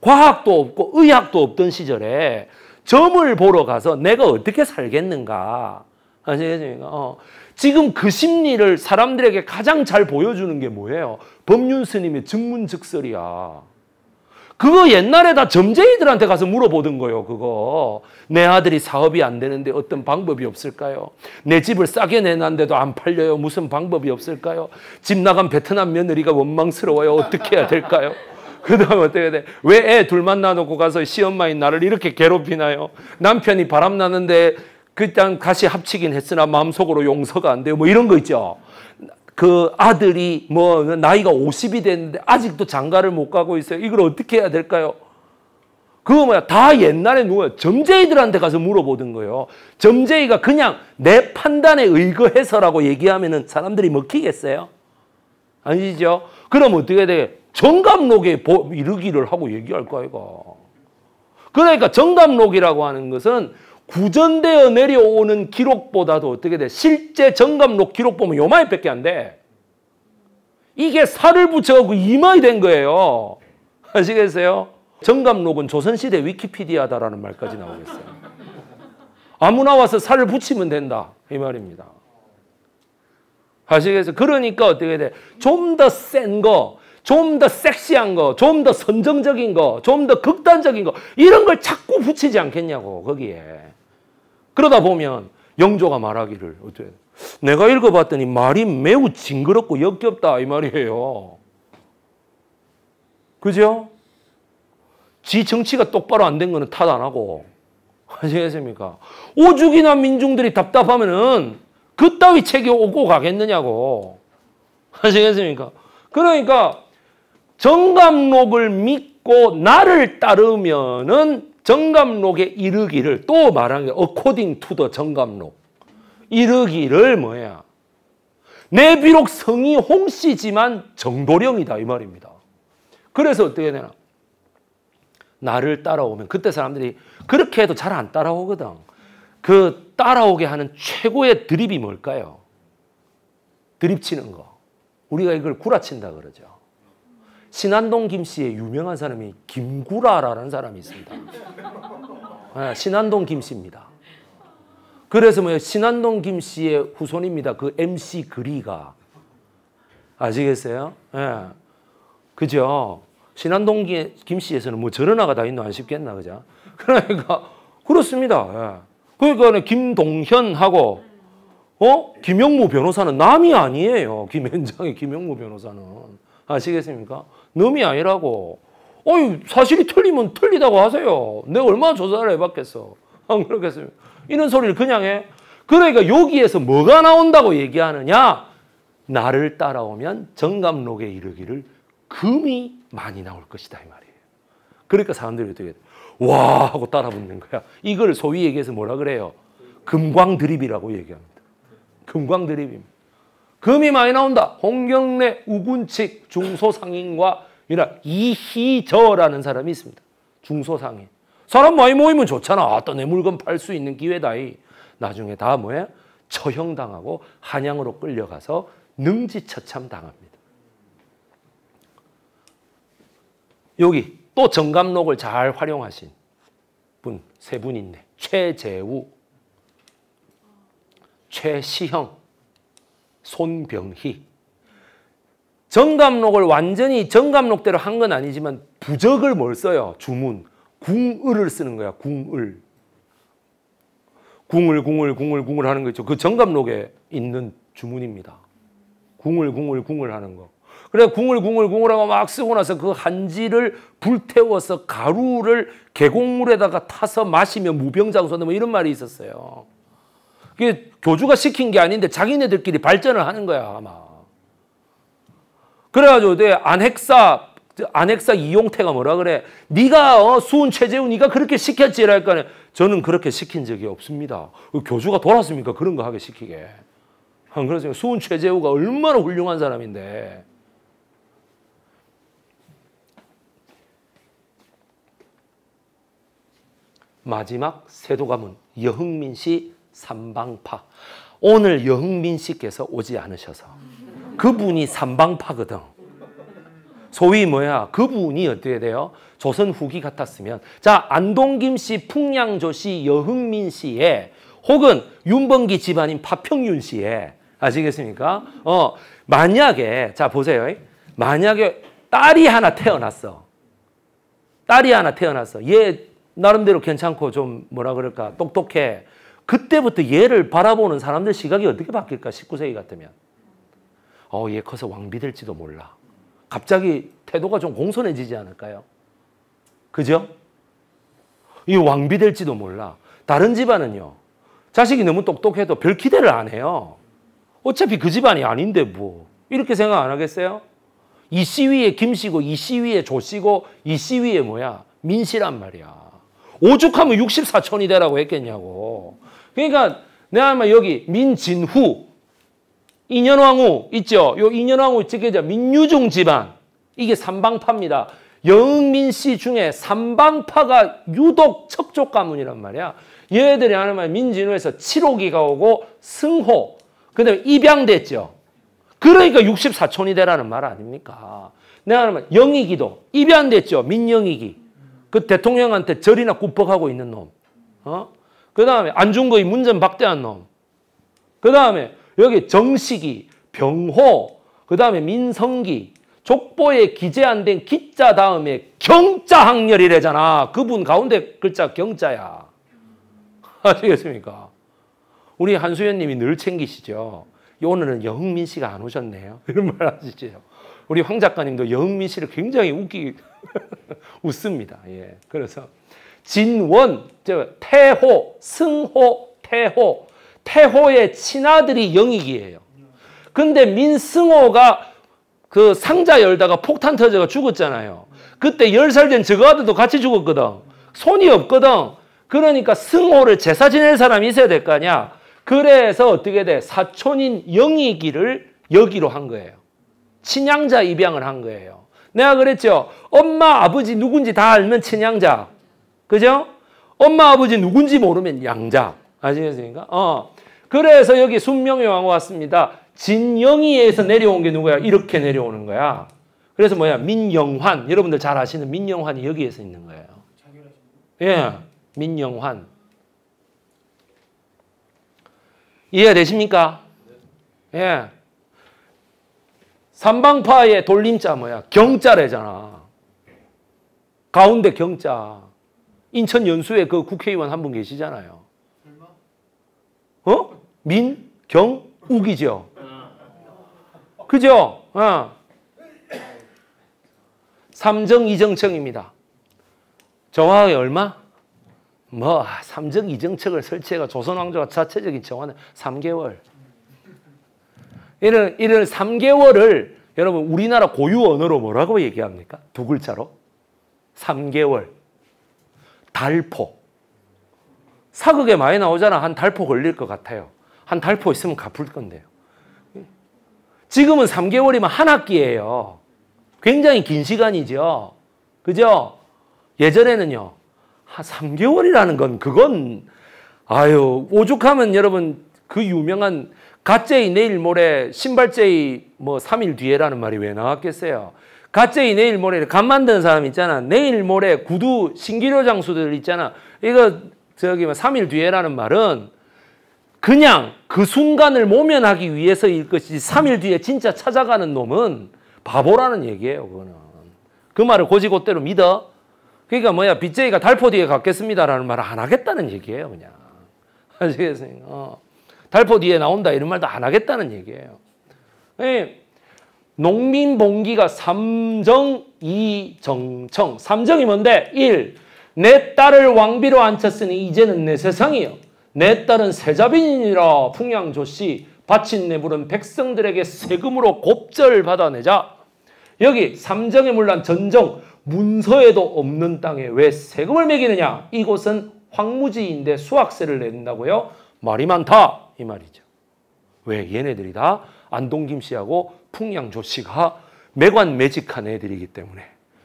과학도 없고 의학도 없던 시절에 점을 보러 가서 내가 어떻게 살겠는가. 아시겠습니까? 어. 지금 그 심리를 사람들에게 가장 잘 보여주는 게 뭐예요? 법륜 스님의 증문즉설이야. 그거 옛날에 다 점쟁이들한테 가서 물어보던 거예요, 그거. 내 아들이 사업이 안 되는데 어떤 방법이 없을까요? 내 집을 싸게 내놨는데도 안 팔려요. 무슨 방법이 없을까요? 집 나간 베트남 며느리가 원망스러워요. 어떻게 해야 될까요? 그 다음 어떻게 돼? 왜 애 둘만 놔놓고 가서 시엄마인 나를 이렇게 괴롭히나요? 남편이 바람나는데 그때 다시 합치긴 했으나 마음속으로 용서가 안 돼요. 뭐 이런 거 있죠. 그 아들이 뭐 나이가 50이 됐는데 아직도 장가를 못 가고 있어요. 이걸 어떻게 해야 될까요? 그거 뭐야? 다 옛날에 누구 점쟁이들한테 가서 물어보던 거예요. 점쟁이가 그냥 내 판단에 의거해서라고 얘기하면은 사람들이 먹히겠어요? 아니죠? 그럼 어떻게 돼? 정감록에 이르기를 하고 얘기할 거야, 이거. 그러니까 정감록이라고 하는 것은 구전되어 내려오는 기록보다도 어떻게 돼? 실제 정감록 기록 보면 요마이밖에 안 돼. 이게 살을 붙여갖고 이마이 된 거예요. 아시겠어요? 정감록은 조선시대 위키피디아다라는 말까지 나오겠어요. 아무나 와서 살을 붙이면 된다. 이 말입니다. 아시겠어요? 그러니까 어떻게 돼? 좀 더 센 거, 좀 더 섹시한 거, 좀 더 선정적인 거, 좀 더 극단적인 거, 이런 걸 자꾸 붙이지 않겠냐고, 거기에. 그러다 보면 영조가 말하기를 어째 내가 읽어봤더니 말이 매우 징그럽고 역겹다 이 말이에요. 그죠? 지 정치가 똑바로 안 된 거는 탓 안 하고 아시겠습니까? 오죽이나 민중들이 답답하면은 그따위 책이 오고 가겠느냐고 아시겠습니까? 그러니까 정감록을 믿고 나를 따르면은 정감록에 이르기를 또 말한 게 according to the 정감록 이르기를 뭐야 내 비록 성이 홍씨지만 정도령이다 이 말입니다. 그래서 어떻게 되나 나를 따라오면 그때 사람들이 그렇게 해도 잘 안 따라오거든. 그 따라오게 하는 최고의 드립이 뭘까요? 드립치는 거. 우리가 이걸 구라친다 그러죠. 신안동 김씨의 유명한 사람이 김구라라는 사람이 있습니다. 네, 예, 신안동 김씨입니다. 그래서 뭐 신안동 김씨의 후손입니다. 그 MC 그리가 아시겠어요? 네. 그죠? 신안동 김씨에서는 뭐 저러나가 다 있노 안 쉽겠나 그죠? 그러니까 그렇습니다. 예. 그러니까 김동현하고 어 김영무 변호사는 남이 아니에요. 김현장의 김영무 변호사는 아시겠습니까? 놈이 아니라고. 어유 사실이 틀리면 틀리다고 하세요. 내가 얼마나 조사를 해봤겠어. 안 그러겠습니까? 이런 소리를 그냥 해. 그러니까 여기에서 뭐가 나온다고 얘기하느냐? 나를 따라오면 정감록에 이르기를 금이 많이 나올 것이다 이 말이에요. 그러니까 사람들이 어떻게 와 하고 따라붙는 거야. 이걸 소위 얘기해서 뭐라 그래요? 금광 드립이라고 얘기합니다. 금광 드립입니다. 금이 많이 나온다. 홍경래 우군측 중소상인과 이라 이희저라는 사람이 있습니다. 중소상인. 사람 많이 모이면 좋잖아. 어떤 아, 내 물건 팔 수 있는 기회다이. 나중에 다 뭐야? 처형당하고 한양으로 끌려가서 능지처참 당합니다. 여기 또 정감록을 잘 활용하신 분 세 분 있네. 최재우, 최시형, 손병희. 정감록을 완전히 정감록대로 한 건 아니지만 부적을 뭘 써요? 주문. 궁을을 쓰는 거야. 궁을. 궁을 궁을 궁을 궁을 하는 거 있죠. 그 정감록에 있는 주문입니다. 궁을 궁을 궁을 하는 거. 그래 궁을 궁을 궁을하고 막 쓰고 나서 그 한지를 불태워서 가루를 계곡물에다가 타서 마시면 무병장수한다 뭐 이런 말이 있었어요. 그게 교주가 시킨 게 아닌데 자기네들끼리 발전을 하는 거야 아마. 그래가지고 내 안핵사 안핵사 이용태가 뭐라 그래? 네가 어, 수은 최재우 네가 그렇게 시켰지랄까? 저는 그렇게 시킨 적이 없습니다. 그 교주가 돌았습니까? 그런 거 하게 시키게. 그래서 수은 최재우가 얼마나 훌륭한 사람인데. 마지막 세도가문 여흥민 씨 삼방파. 오늘 영민 씨께서 오지 않으셔서 그분이 삼방파거든. 소위 뭐야 그분이 어떻게 돼요? 조선 후기 같았으면 자 안동김 씨, 풍양조 씨, 여흥민 씨의 혹은 윤번기 집안인 파평윤 씨의 아시겠습니까? 어 만약에 자 보세요 만약에 딸이 하나 태어났어 딸이 하나 태어났어 얘 나름대로 괜찮고 좀 뭐라 그럴까 똑똑해 그때부터 얘를 바라보는 사람들 시각이 어떻게 바뀔까 19세기 같으면 어, 얘 커서 왕비 될지도 몰라 갑자기 태도가 좀 공손해지지 않을까요? 그죠? 이 왕비 될지도 몰라 다른 집안은요 자식이 너무 똑똑해도 별 기대를 안 해요 어차피 그 집안이 아닌데 뭐 이렇게 생각 안 하겠어요? 이 시위에 김씨고 이 시위에 조씨고 이 시위에 뭐야 민씨란 말이야 오죽하면 64촌이 되라고 했겠냐고 그러니까 내가 아마 여기 민진후, 인현왕후 있죠. 요 인현왕후 지켜자 민유종 집안 이게 삼방파입니다. 영민 씨 중에 삼방파가 유독 척족 가문이란 말이야. 얘들이 하는 말민진후에서 7호기가 오고 승호, 그다음에 입양됐죠. 그러니까 64촌이 되라는 말 아닙니까? 내가 하는 말영이기도 입양됐죠. 민영이기그 대통령한테 절이나 굽뻑하고 있는 놈. 어? 그 다음에 안중거의 문전 박대한 놈. 그 다음에 여기 정식이, 병호, 그 다음에 민성기, 족보에 기재 안 된 기자 다음에 경자 학렬이래잖아. 그분 가운데 글자 경자야. 아시겠습니까? 우리 한수연님이 늘 챙기시죠. 오늘은 여흥민 씨가 안 오셨네요. 이런 말 하시죠. 우리 황 작가님도 여흥민 씨를 굉장히 웃기 웃습니다. 예. 그래서 진원, 태호, 승호, 태호. 태호의 친아들이 영익이에요. 근데 민승호가 그 상자 열다가 폭탄 터져가 죽었잖아요. 그때 열살된 저거 아들도 같이 죽었거든. 손이 없거든. 그러니까 승호를 제사 지낼 사람이 있어야 될 거 아니야. 그래서 어떻게 돼? 사촌인 영희기를 여기로 한 거예요. 친양자 입양을 한 거예요. 내가 그랬죠. 엄마, 아버지 누군지 다 알면 친양자. 그죠? 엄마 아버지 누군지 모르면 양자. 아시겠습니까? 어. 그래서 여기 순명의 왕 왔습니다. 진영이에서 내려온 게 누구야? 이렇게 내려오는 거야. 그래서 뭐야? 민영환. 여러분들 잘 아시는 민영환이 여기에서 있는 거예요. 예. 민영환. 이해 되십니까? 예. 삼방파의 돌림자 뭐야? 경자래잖아. 가운데 경자. 인천 연수에 그 국회의원 한 분 계시잖아요. 어? 민, 경, 욱이죠. 그죠? 어. 삼정 이정청입니다. 정확하게 얼마? 뭐 아, 삼정 이정책을 설치해가 조선왕조가 자체적인 정화는 3개월. 이런 이런 3개월을 여러분 우리나라 고유 언어로 뭐라고 얘기합니까? 두 글자로 3개월. 달포. 사극에 많이 나오잖아. 한 달포 걸릴 것 같아요. 한 달포 있으면 갚을 건데요. 지금은 3개월이면 한 학기예요. 굉장히 긴 시간이죠. 그죠? 예전에는요. 한 3개월이라는 건 그건 아유 오죽하면 여러분 그 유명한 가제이 내일 모레 신발제이 뭐 3일 뒤에라는 말이 왜 나왔겠어요. 갑자기 내일 모레 간 만드는 사람 있잖아. 내일 모레 구두 신기료 장수들 있잖아. 이거 저기 뭐 3일 뒤에라는 말은 그냥 그 순간을 모면하기 위해서일 것이지 3일 뒤에 진짜 찾아가는 놈은 바보라는 얘기예요. 그거는. 그 말을 고지고대로 믿어. 그러니까 뭐야 빚쟁이가 달포 뒤에 갔겠습니다라는 말을 안 하겠다는 얘기예요. 그냥. 아시겠어요? 어. 달포 뒤에 나온다 이런 말도 안 하겠다는 얘기예요. 예. 농민봉기가 삼정 이정청. 삼정이 뭔데? 1. 내 딸을 왕비로 앉혔으니 이제는 내 세상이요. 내 딸은 세자빈이라 풍양조씨 바친 내물은 백성들에게 세금으로 곱절 받아내자. 여기 삼정에 물란 전정 문서에도 없는 땅에 왜 세금을 매기느냐. 이곳은 황무지인데 수학세를 낸다고요. 말이 많다 이 말이죠. 왜 얘네들이 다 안동 김씨하고 풍양조씨가 매관매직한 애들이기 때문에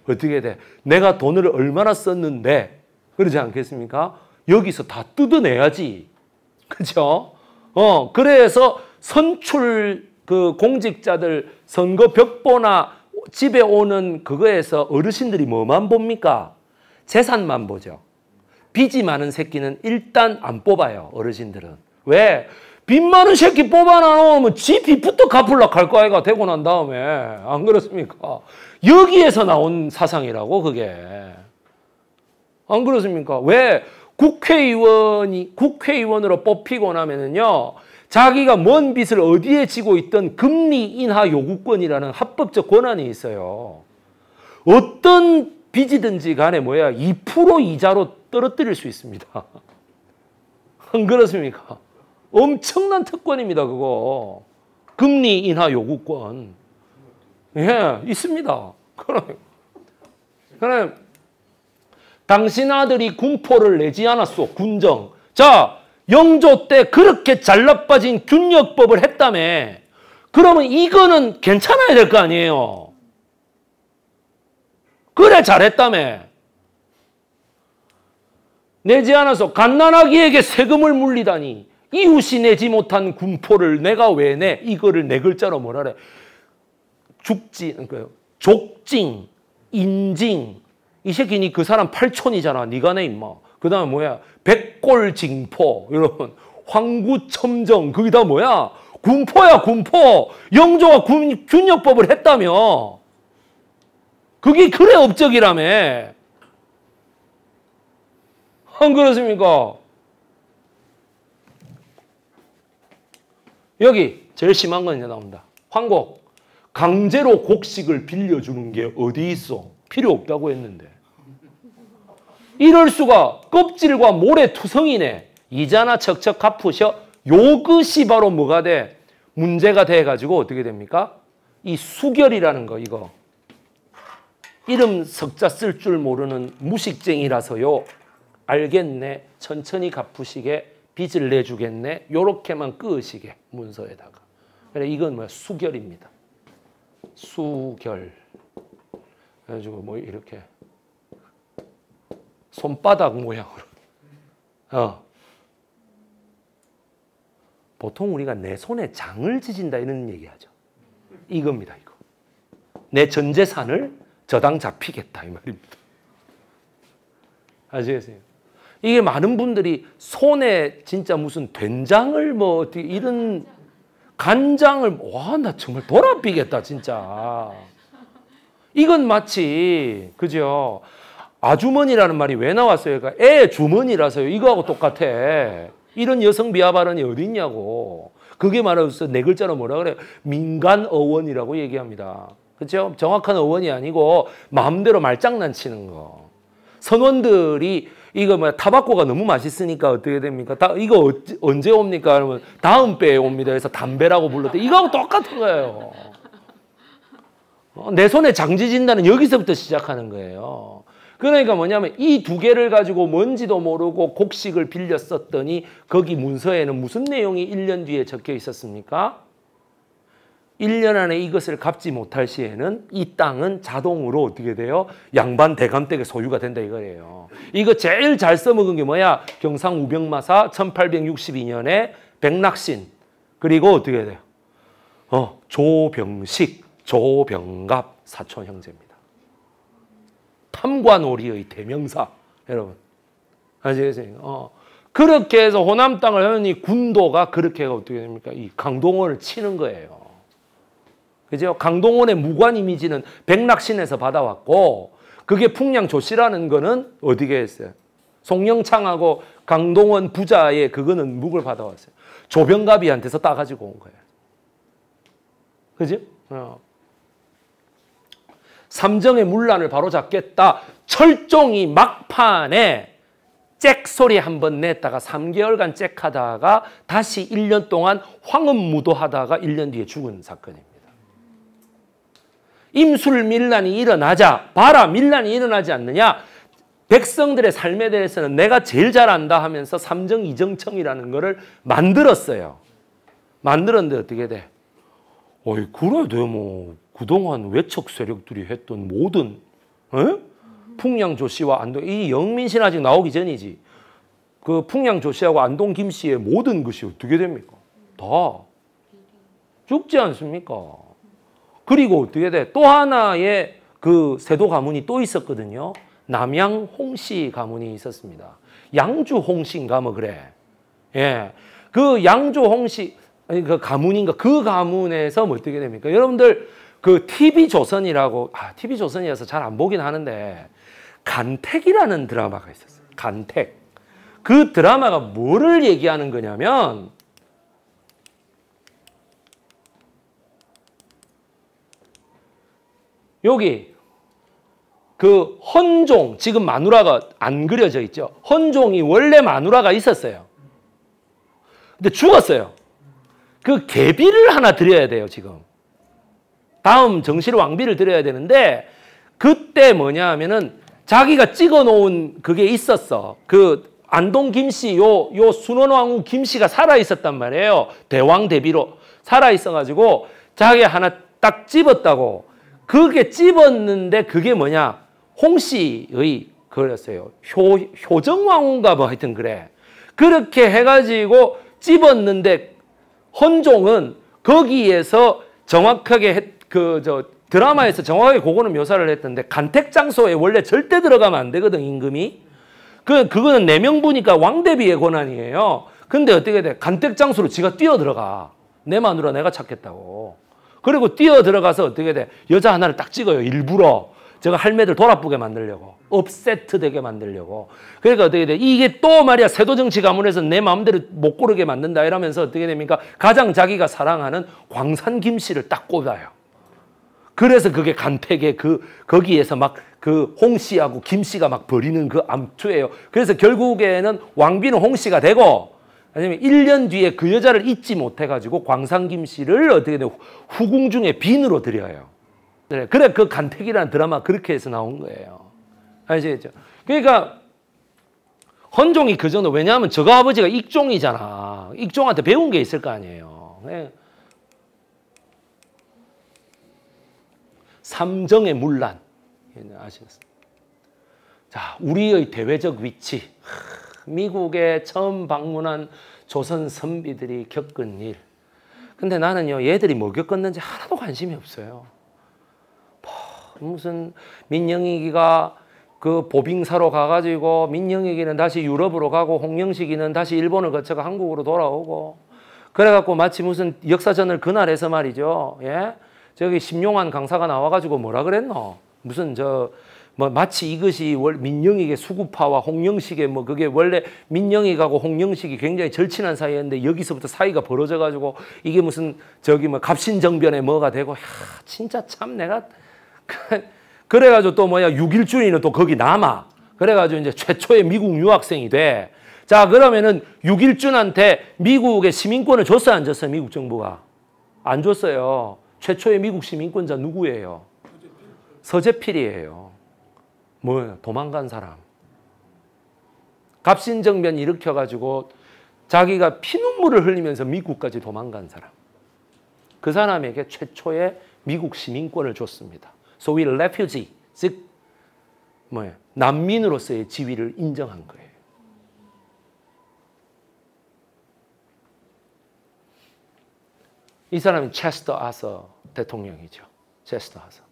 어떻게 돼? 내가 돈을 얼마나 썼는데 그러지 않겠습니까? 여기서 다 뜯어내야지. 그죠? 어, 그래서 선출 그 공직자들 선거 벽보나 집에 오는 그거에서 어르신들이 뭐만 봅니까? 재산만 보죠. 빚이 많은 새끼는 일단 안 뽑아요. 어르신들은. 왜? 빚 많은 새끼 뽑아놓으면지 빚부터 갚으려고 할거 아이가 되고 난 다음에. 안 그렇습니까? 여기에서 나온 사상이라고, 그게. 안 그렇습니까? 왜 국회의원이, 국회의원으로 뽑히고 나면은요, 자기가 뭔 빚을 어디에 지고 있던 금리 인하 요구권이라는 합법적 권한이 있어요. 어떤 빚이든지 간에 뭐야, 2% 이자로 떨어뜨릴 수 있습니다. 안 그렇습니까? 엄청난 특권입니다. 그거. 금리 인하 요구권. 예, 있습니다. 그럼, 그 당신 아들이 군포를 내지 않았소. 군정. 자, 영조 때 그렇게 잘나빠진 균력법을 했다며. 그러면 이거는 괜찮아야 될 거 아니에요. 그래 잘했다며. 내지 않아서 갓난아기에게 세금을 물리다니 이웃이 내지 못한 군포를 내가 왜 내? 이거를 네 글자로 뭐라래? 그 죽지, 그니까요 족징, 인징. 이 새끼니 그 사람 팔촌이잖아. 네가 내 임마. 그 다음에 뭐야? 백골징포. 여러분 황구첨정. 그게 다 뭐야? 군포야 군포. 영조가 군, 균역법을 했다며. 그게 그래 업적이라며. 안 그렇습니까? 여기 제일 심한 건 이제 나온다. 환곡. 강제로 곡식을 빌려주는 게 어디 있어? 필요 없다고 했는데. 이럴 수가 껍질과 모래 투성이네. 이자나 척척 갚으셔. 요것이 바로 뭐가 돼? 문제가 돼가지고 어떻게 됩니까? 이 수결이라는 거 이거. 이름 석자 쓸 줄 모르는 무식쟁이라서요. 알겠네. 천천히 갚으시게 빚을 내주겠네. 요렇게만 끄시게 문서에다가. 그래 이건 뭐야 수결입니다. 수결. 그래가지고 뭐 이렇게 손바닥 모양으로. 어. 보통 우리가 내 손에 장을 지진다 이런 얘기하죠. 이겁니다 이거. 내 전재산을 저당 잡히겠다 이 말입니다. 아시겠어요? 이게 많은 분들이 손에 진짜 무슨 된장을 뭐 어떻게 이런 간장을 와 나 정말 돌아삐겠다 진짜. 이건 마치 그죠? 아주머니라는 말이 왜 나왔어요? 그러니까 애 주머니라서요. 이거하고 똑같아. 이런 여성 비하 발언이 어디 있냐고. 그게 말하면서 네 글자로 뭐라 그래요? 민간 어원이라고 얘기합니다. 그죠 정확한 어원이 아니고 마음대로 말장난치는 거. 선원들이 이거 뭐 타바코가 너무 맛있으니까 어떻게 됩니까? 다, 이거 어찌, 언제 옵니까? 그러면 다음 배에 옵니다. 해서 담배라고 불렀대. 이거하고 똑같은 거예요. 어, 내 손에 장지진다는 여기서부터 시작하는 거예요. 그러니까 뭐냐면 이 두 개를 가지고 뭔지도 모르고 곡식을 빌려 썼더니 거기 문서에는 무슨 내용이 1년 뒤에 적혀 있었습니까? 1년 안에 이것을 갚지 못할 시에는 이 땅은 자동으로 어떻게 돼요? 양반 대감댁의 소유가 된다 이거예요. 이거 제일 잘 써먹은 게 뭐야? 경상우병마사 1862년에 백낙신 그리고 어떻게 돼요? 어, 조병식, 조병갑 사촌 형제입니다. 탐관오리의 대명사 여러분 아시겠어요? 어. 그렇게 해서 호남 땅을 하니 군도가 그렇게 어떻게 됩니까? 이 강동원을 치는 거예요. 그죠? 강동원의 무관 이미지는 백낙신에서 받아왔고 그게 풍량 조씨라는 거는 어디게 했어요? 송영창하고 강동원 부자의 그거는 묵을 받아왔어요. 조병갑이한테서 따가지고 온 거예요. 그죠? 어. 삼정의 문란을 바로 잡겠다. 철종이 막판에 잭 소리 한 번 냈다가 3개월간 잭하다가 다시 1년 동안 황음 무도하다가 1년 뒤에 죽은 사건입니다. 임술 밀란이 일어나자 바라 밀란이 일어나지 않느냐 백성들의 삶에 대해서는 내가 제일 잘 안다 하면서 삼정이정청이라는 거를 만들었어요. 만들었는데 어떻게 돼? 어이 그래도 뭐 그동안 외척 세력들이 했던 모든 에? 어? 풍양 조씨와 안동 이 영민신 아직 나오기 전이지 그 풍양 조씨하고 안동 김씨의 모든 것이 어떻게 됩니까? 다 죽지 않습니까? 그리고 어떻게 돼? 또 하나의 그 세도 가문이 또 있었거든요. 남양 홍씨 가문이 있었습니다. 양주 홍씨인가 뭐 그래. 예. 그 양주 홍씨 아니 그 가문인가 그 가문에서 뭐 어떻게 됩니까? 여러분들 그 TV 조선이라고 아 TV 조선이라서 잘 안 보긴 하는데 간택이라는 드라마가 있었어요. 간택. 그 드라마가 뭐를 얘기하는 거냐면 여기 그 헌종 지금 마누라가 안 그려져 있죠. 헌종이 원래 마누라가 있었어요. 근데 죽었어요. 그 개비를 하나 드려야 돼요 지금. 다음 정실 왕비를 드려야 되는데 그때 뭐냐 하면은 자기가 찍어놓은 그게 있었어. 그 안동 김씨 요 요 순원왕후 김씨가 살아 있었단 말이에요. 대왕 대비로 살아 있어가지고 자기 하나 딱 집었다고 그게 집었는데 그게 뭐냐? 홍씨의 그랬어요. 효, 효정왕후인가 뭐 하여튼 그래. 그렇게 해가지고 집었는데 헌종은 거기에서 정확하게 그 저 드라마에서 정확하게 그거는 묘사를 했던데 간택 장소에 원래 절대 들어가면 안 되거든 임금이. 그 그거는 내 네 명부니까 왕대비의 권한이에요. 근데 어떻게 돼? 간택 장소로 지가 뛰어 들어가. 내 마누라 내가 찾겠다고. 그리고 뛰어 들어가서 어떻게 돼? 여자 하나를 딱 찍어요. 일부러. 제가 할매들 돌아쁘게 만들려고. 업세트 되게 만들려고. 그러니까 어떻게 돼? 이게 또 말이야. 세도정치 가문에서 내 마음대로 못 고르게 만든다. 이러면서 어떻게 됩니까? 가장 자기가 사랑하는 광산 김씨를 딱 꼽아요. 그래서 그게 간택에 그, 거기에서 막 그 홍씨하고 김씨가 막 버리는 그 암투예요. 그래서 결국에는 왕비는 홍씨가 되고 왜냐면 1년 뒤에 그 여자를 잊지 못해가지고 광상김 씨를 어떻게 되 후궁 중에 빈으로 들여요. 네, 그래 그 간택이라는 드라마 그렇게 해서 나온 거예요. 아시겠죠? 그러니까 헌종이 그 정도 왜냐하면 저가 아버지가 익종이잖아. 익종한테 배운 게 있을 거 아니에요. 네. 삼정의 문란 예, 아시겠어요? 자 우리의 대외적 위치. 미국에 처음 방문한 조선 선비들이 겪은 일. 근데 나는요, 얘들이 뭐 겪었는지 하나도 관심이 없어요. 뭐, 무슨 민영이기가 그 보빙사로 가가지고 민영이기는 다시 유럽으로 가고 홍영식이는 다시 일본을 거쳐가 한국으로 돌아오고 그래갖고 마치 무슨 역사전을 그날에서 말이죠. 예? 저기 심용환 강사가 나와가지고 뭐라 그랬노? 무슨 저뭐 마치 이것이 민영에게 수구파와 홍영식의 뭐 그게 원래 민영이가고 홍영식이 굉장히 절친한 사이였는데 여기서부터 사이가 벌어져 가지고 이게 무슨 저기 뭐 갑신정변에 뭐가 되고 야 진짜 참 내가 그, 그래 가지고 또 뭐야 6일주의는 또 거기 남아 그래 가지고 이제 최초의 미국 유학생이 돼. 자 그러면은 6일준한테 미국의 시민권을 줬어 안 줬어요 미국 정부가 안 줬어요 최초의 미국 시민권자 누구예요 서재필이에요 뭐예요? 도망간 사람. 갑신정변 일으켜가지고 자기가 피눈물을 흘리면서 미국까지 도망간 사람. 그 사람에게 최초의 미국 시민권을 줬습니다. 소위 r e f 즉 뭐예요? 난민으로서의 지위를 인정한 거예요. 이 사람이 체스터 아서 대통령이죠. 체스터 아서.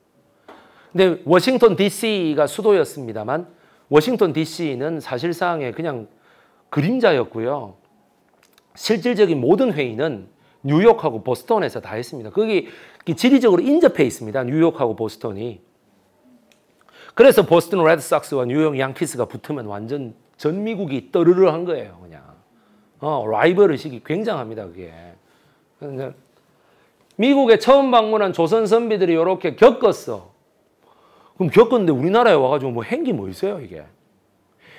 근데 워싱턴 DC가 수도였습니다만 워싱턴 DC는 사실상의 그냥 그림자였고요. 실질적인 모든 회의는 뉴욕하고 보스턴에서 다 했습니다. 거기 지리적으로 인접해 있습니다. 뉴욕하고 보스턴이. 그래서 보스턴 레드삭스와 뉴욕 양키스가 붙으면 완전 전 미국이 떠르르한 거예요, 그냥. 어, 라이벌 의식이 굉장합니다, 그게. 미국에 처음 방문한 조선 선비들이 이렇게 겪었어. 그럼 겪었는데 우리나라에 와가지고 뭐 행기 뭐 있어요, 이게?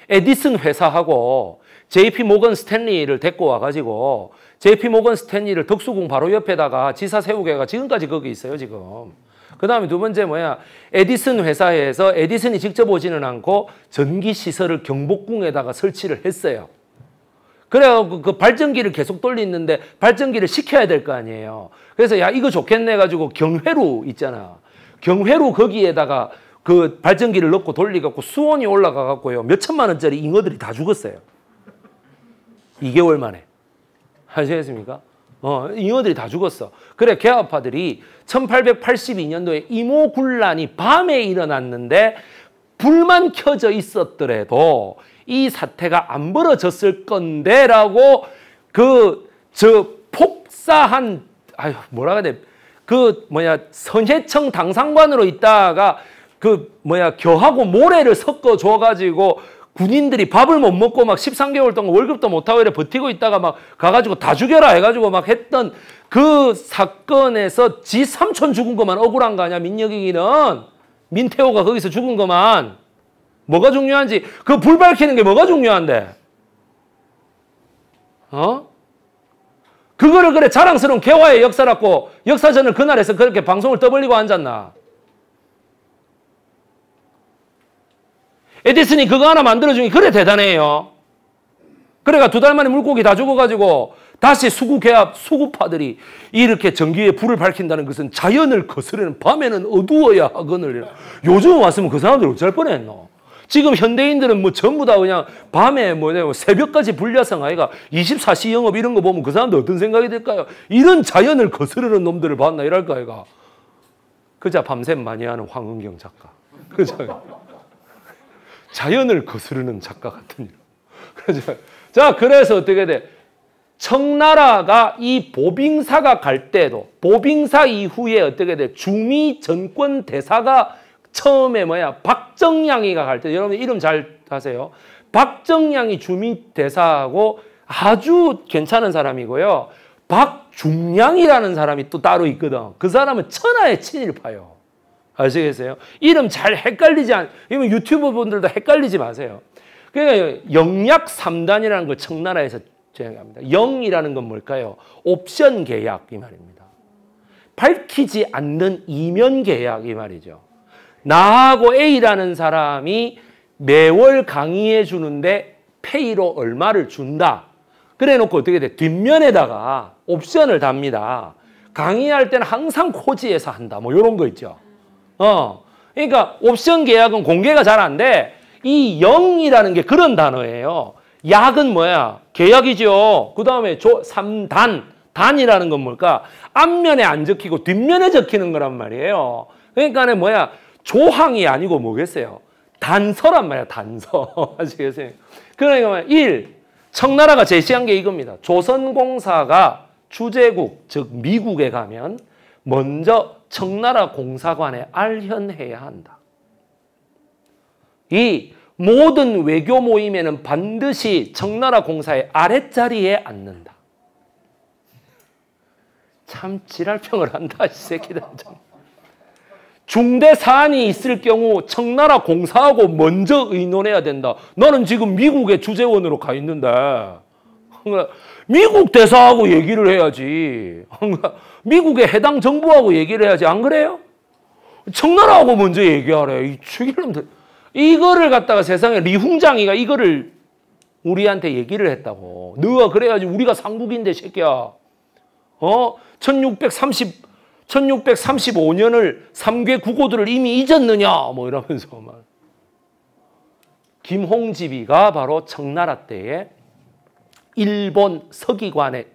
에디슨 회사하고 JP 모건 스탠리를 데리고 와가지고 JP 모건 스탠리를 덕수궁 바로 옆에다가 지사 세우개가 지금까지 거기 있어요, 지금. 그 다음에 두 번째 뭐야? 에디슨 회사에서 에디슨이 직접 오지는 않고 전기시설을 경복궁에다가 설치를 했어요. 그래갖고 그, 그 발전기를 계속 돌리는데 발전기를 시켜야 될 거 아니에요. 그래서 야, 이거 좋겠네 가지고 경회로 있잖아. 경회로 거기에다가 그 발전기를 넣고 돌리갖고 수온이 올라가갖고요. 몇천만 원짜리 잉어들이 다 죽었어요. 2개월 만에. 아시겠습니까? 어, 잉어들이 다 죽었어. 그래, 개화파들이 1882년도에 이모군란이 밤에 일어났는데 불만 켜져 있었더라도 이 사태가 안 벌어졌을 건데 라고 그, 저 폭사한, 아유, 뭐라 그래. 그 뭐냐, 선해청 당상관으로 있다가 그 뭐야 겨하고 모래를 섞어 줘가지고 군인들이 밥을 못 먹고 막 13개월 동안 월급도 못하고 이래 버티고 있다가 막 가가지고 다 죽여라 해가지고 막 했던 그 사건에서 지 삼촌 죽은 것만 억울한 거 아니야 민혁이기는 민태호가 거기서 죽은 것만 뭐가 중요한지 그 불 밝히는 게 뭐가 중요한데 어? 그거를 그래 자랑스러운 개화의 역사라고 역사전을 그날에서 그렇게 방송을 떠벌리고 앉았나 에디슨이 그거 하나 만들어주니 그래 대단해요. 그래가 두 달 만에 물고기 다 죽어가지고 다시 수구개합, 수구파들이 이렇게 전기에 불을 밝힌다는 것은 자연을 거스르는 밤에는 어두워야 하거늘. 요즘 왔으면 그 사람들 어쩔 뻔했노. 지금 현대인들은 뭐 전부 다 그냥 밤에 뭐냐 새벽까지 불야성 아이가 24시 영업 이런 거 보면 그 사람들 어떤 생각이 들까요? 이런 자연을 거스르는 놈들을 봤나 이랄까 아이가. 그자 밤샘 많이 하는 황은경 작가. 그자. 자연을 거스르는 작가 같은 일. 자, 그래서 어떻게 돼? 청나라가 이 보빙사가 갈 때도 보빙사 이후에 어떻게 돼? 중미 전권 대사가 처음에 뭐야? 박정양이가 갈 때 여러분 이름 잘 하세요. 박정양이 주미 대사하고 아주 괜찮은 사람이고요. 박중량이라는 사람이 또 따로 있거든. 그 사람은 천하의 친일파요. 아시겠어요? 이름 잘 헷갈리지 않, 이면 유튜브 분들도 헷갈리지 마세요. 그러니까 영약 3단이라는 걸 청나라에서 제행합니다. 영이라는 건 뭘까요? 옵션 계약 이 말입니다. 밝히지 않는 이면 계약 이 말이죠. 나하고 A라는 사람이 매월 강의해 주는데 페이로 얼마를 준다. 그래 놓고 어떻게 돼? 뒷면에다가 옵션을 답니다. 강의할 때는 항상 코지에서 한다. 뭐 이런 거 있죠. 어. 그러니까 옵션 계약은 공개가 잘 안 돼. 이 영이라는 게 그런 단어예요. 약은 뭐야? 계약이죠. 그 다음에 조 3단. 단이라는 건 뭘까? 앞면에 안 적히고 뒷면에 적히는 거란 말이에요. 그러니까 뭐야? 조항이 아니고 뭐겠어요? 단서란 말이야. 단서. 아시겠어요? 그러니까 뭐야? 1. 청나라가 제시한 게 이겁니다. 조선공사가 주제국, 즉 미국에 가면 먼저 청나라 공사관에 알현해야 한다. 이 모든 외교 모임에는 반드시 청나라 공사의 아랫자리에 앉는다. 참 지랄평을 한다, 새끼들. 중대 사안이 있을 경우 청나라 공사하고 먼저 의논해야 된다. 나는 지금 미국의 주재원으로 가 있는데 미국 대사하고 얘기를 해야지. 미국의 해당 정부하고 얘기를 해야지 안 그래요? 청나라하고 먼저 얘기하래. 이 죽일놈들. 이거를 갖다가 세상에 리훈장이가 이거를 우리한테 얘기를 했다고. 너가 그래야지 우리가 상국인데 새끼야. 어? 1630 1635년을 삼괴 국고들을 이미 잊었느냐 뭐 이러면서 막 김홍집이가 바로 청나라 때에 일본 서기관의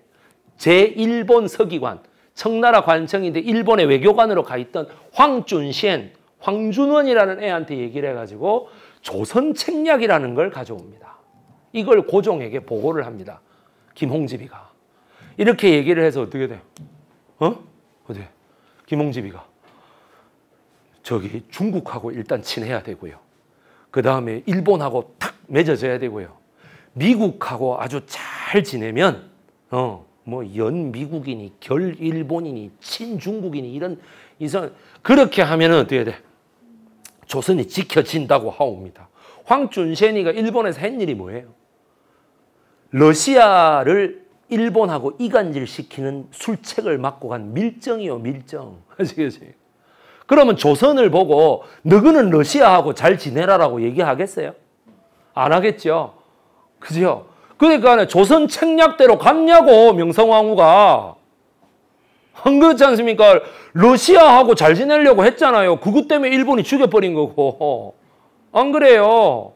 제 일본 서기관 청나라 관청인데 일본의 외교관으로 가 있던 황준신, 황준원이라는 애한테 얘기를 해가지고 조선 책략이라는 걸 가져옵니다. 이걸 고종에게 보고를 합니다. 김홍집이가. 이렇게 얘기를 해서 어떻게 돼요? 어? 어디? 김홍집이가. 저기 중국하고 일단 친해야 되고요. 그 다음에 일본하고 탁 맺어져야 되고요. 미국하고 아주 잘 지내면 어, 뭐연 미국인이 결 일본인이 친 중국인이 이런 이선 그렇게 하면은 어떻게 돼? 조선이 지켜진다고 하옵니다. 황준센니가 일본에서 한 일이 뭐예요? 러시아를 일본하고 이간질시키는 술책을 맡고 간 밀정이요 밀정 아시겠어요? 그러면 조선을 보고 너그는 러시아하고 잘 지내라라고 얘기하겠어요? 안 하겠죠. 그죠? 그러니까 조선 책략대로 갔냐고 명성황후가 안 그렇지 않습니까? 러시아하고 잘 지내려고 했잖아요. 그것 때문에 일본이 죽여버린 거고 안 그래요?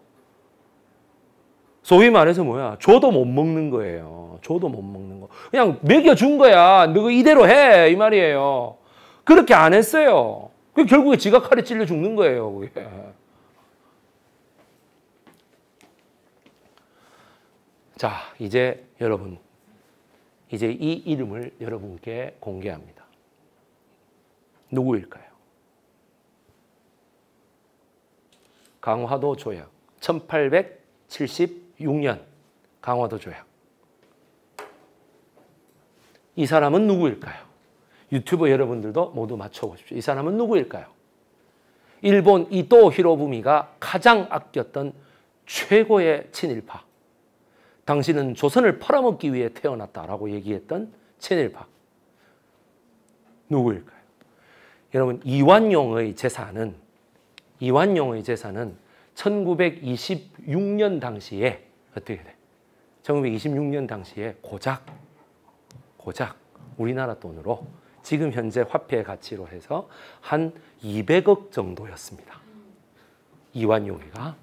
소위 말해서 뭐야? 줘도 못 먹는 거예요. 줘도 못 먹는 거. 그냥 먹여준 거야. 너 이대로 해. 이 말이에요. 그렇게 안 했어요. 그 결국에 지가 칼에 찔려 죽는 거예요. 그게. 자, 이제 여러분, 이제 이 이름을 여러분께 공개합니다. 누구일까요? 강화도 조약, 1876년 강화도 조약. 이 사람은 누구일까요? 유튜버 여러분들도 모두 맞춰보십시오. 이 사람은 누구일까요? 일본 이토 히로부미가 가장 아꼈던 최고의 친일파. 당신은 조선을 팔아먹기 위해 태어났다라고 얘기했던 친일파. 누구일까요? 여러분, 이완용의 재산은, 이완용의 재산은 1926년 당시에 어떻게 돼? 1926년 당시에 고작, 고작 우리나라 돈으로 지금 현재 화폐 가치로 해서 한 200억 정도였습니다. 이완용이가.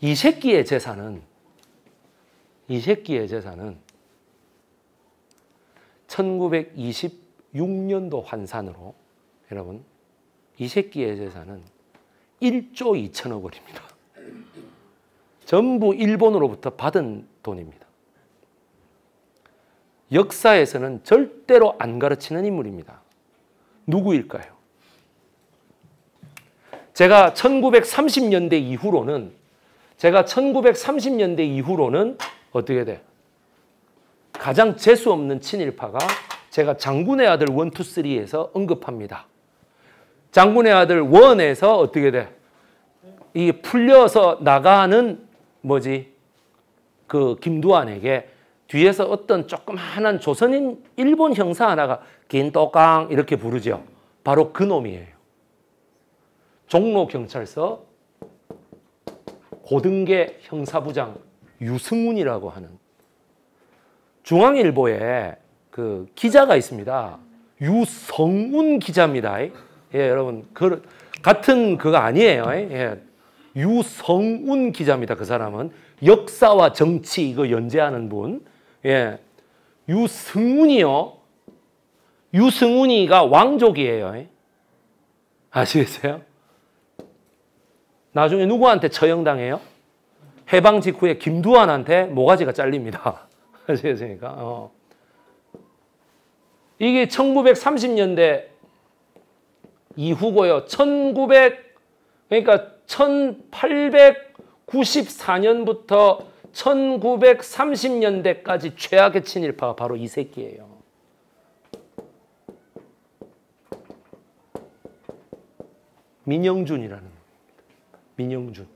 이 새끼의 재산은 이 새끼의 재산은 1926년도 환산으로 여러분 이 새끼의 재산은 1조 2천억 원입니다. 전부 일본으로부터 받은 돈입니다. 역사에서는 절대로 안 가르치는 인물입니다. 누구일까요? 제가 1930년대 이후로는 제가 1930년대 이후로는 어떻게 돼? 가장 재수 없는 친일파가 제가 장군의 아들 원투쓰에서 언급합니다. 장군의 아들 원에서 어떻게 돼? 이 풀려서 나가는 뭐지? 그 김두한에게 뒤에서 어떤 조그마한 조선인 일본 형사 하나가 긴또깡 이렇게 부르죠. 바로 그 놈이에요. 종로 경찰서 고등계 형사부장 유승훈이라고 하는 중앙일보에 그 기자가 있습니다. 유성운 기자입니다. 예, 여러분 그 같은 그거 아니에요. 예. 유성운 기자입니다. 그 사람은 역사와 정치 이거 연재하는 분. 예. 유승훈이요. 유승훈이가 왕족이에요. 예. 아시겠어요? 나중에 누구한테 처형당해요? 해방 직후에 김두한한테 모가지가 잘립니다. 아시겠습니까? 어. 이게 1930년대 이후고요. 1900 그러니까 1894년부터 1930년대까지 최악의 친일파가 바로 이 새끼예요. 민영준이라는 민영준.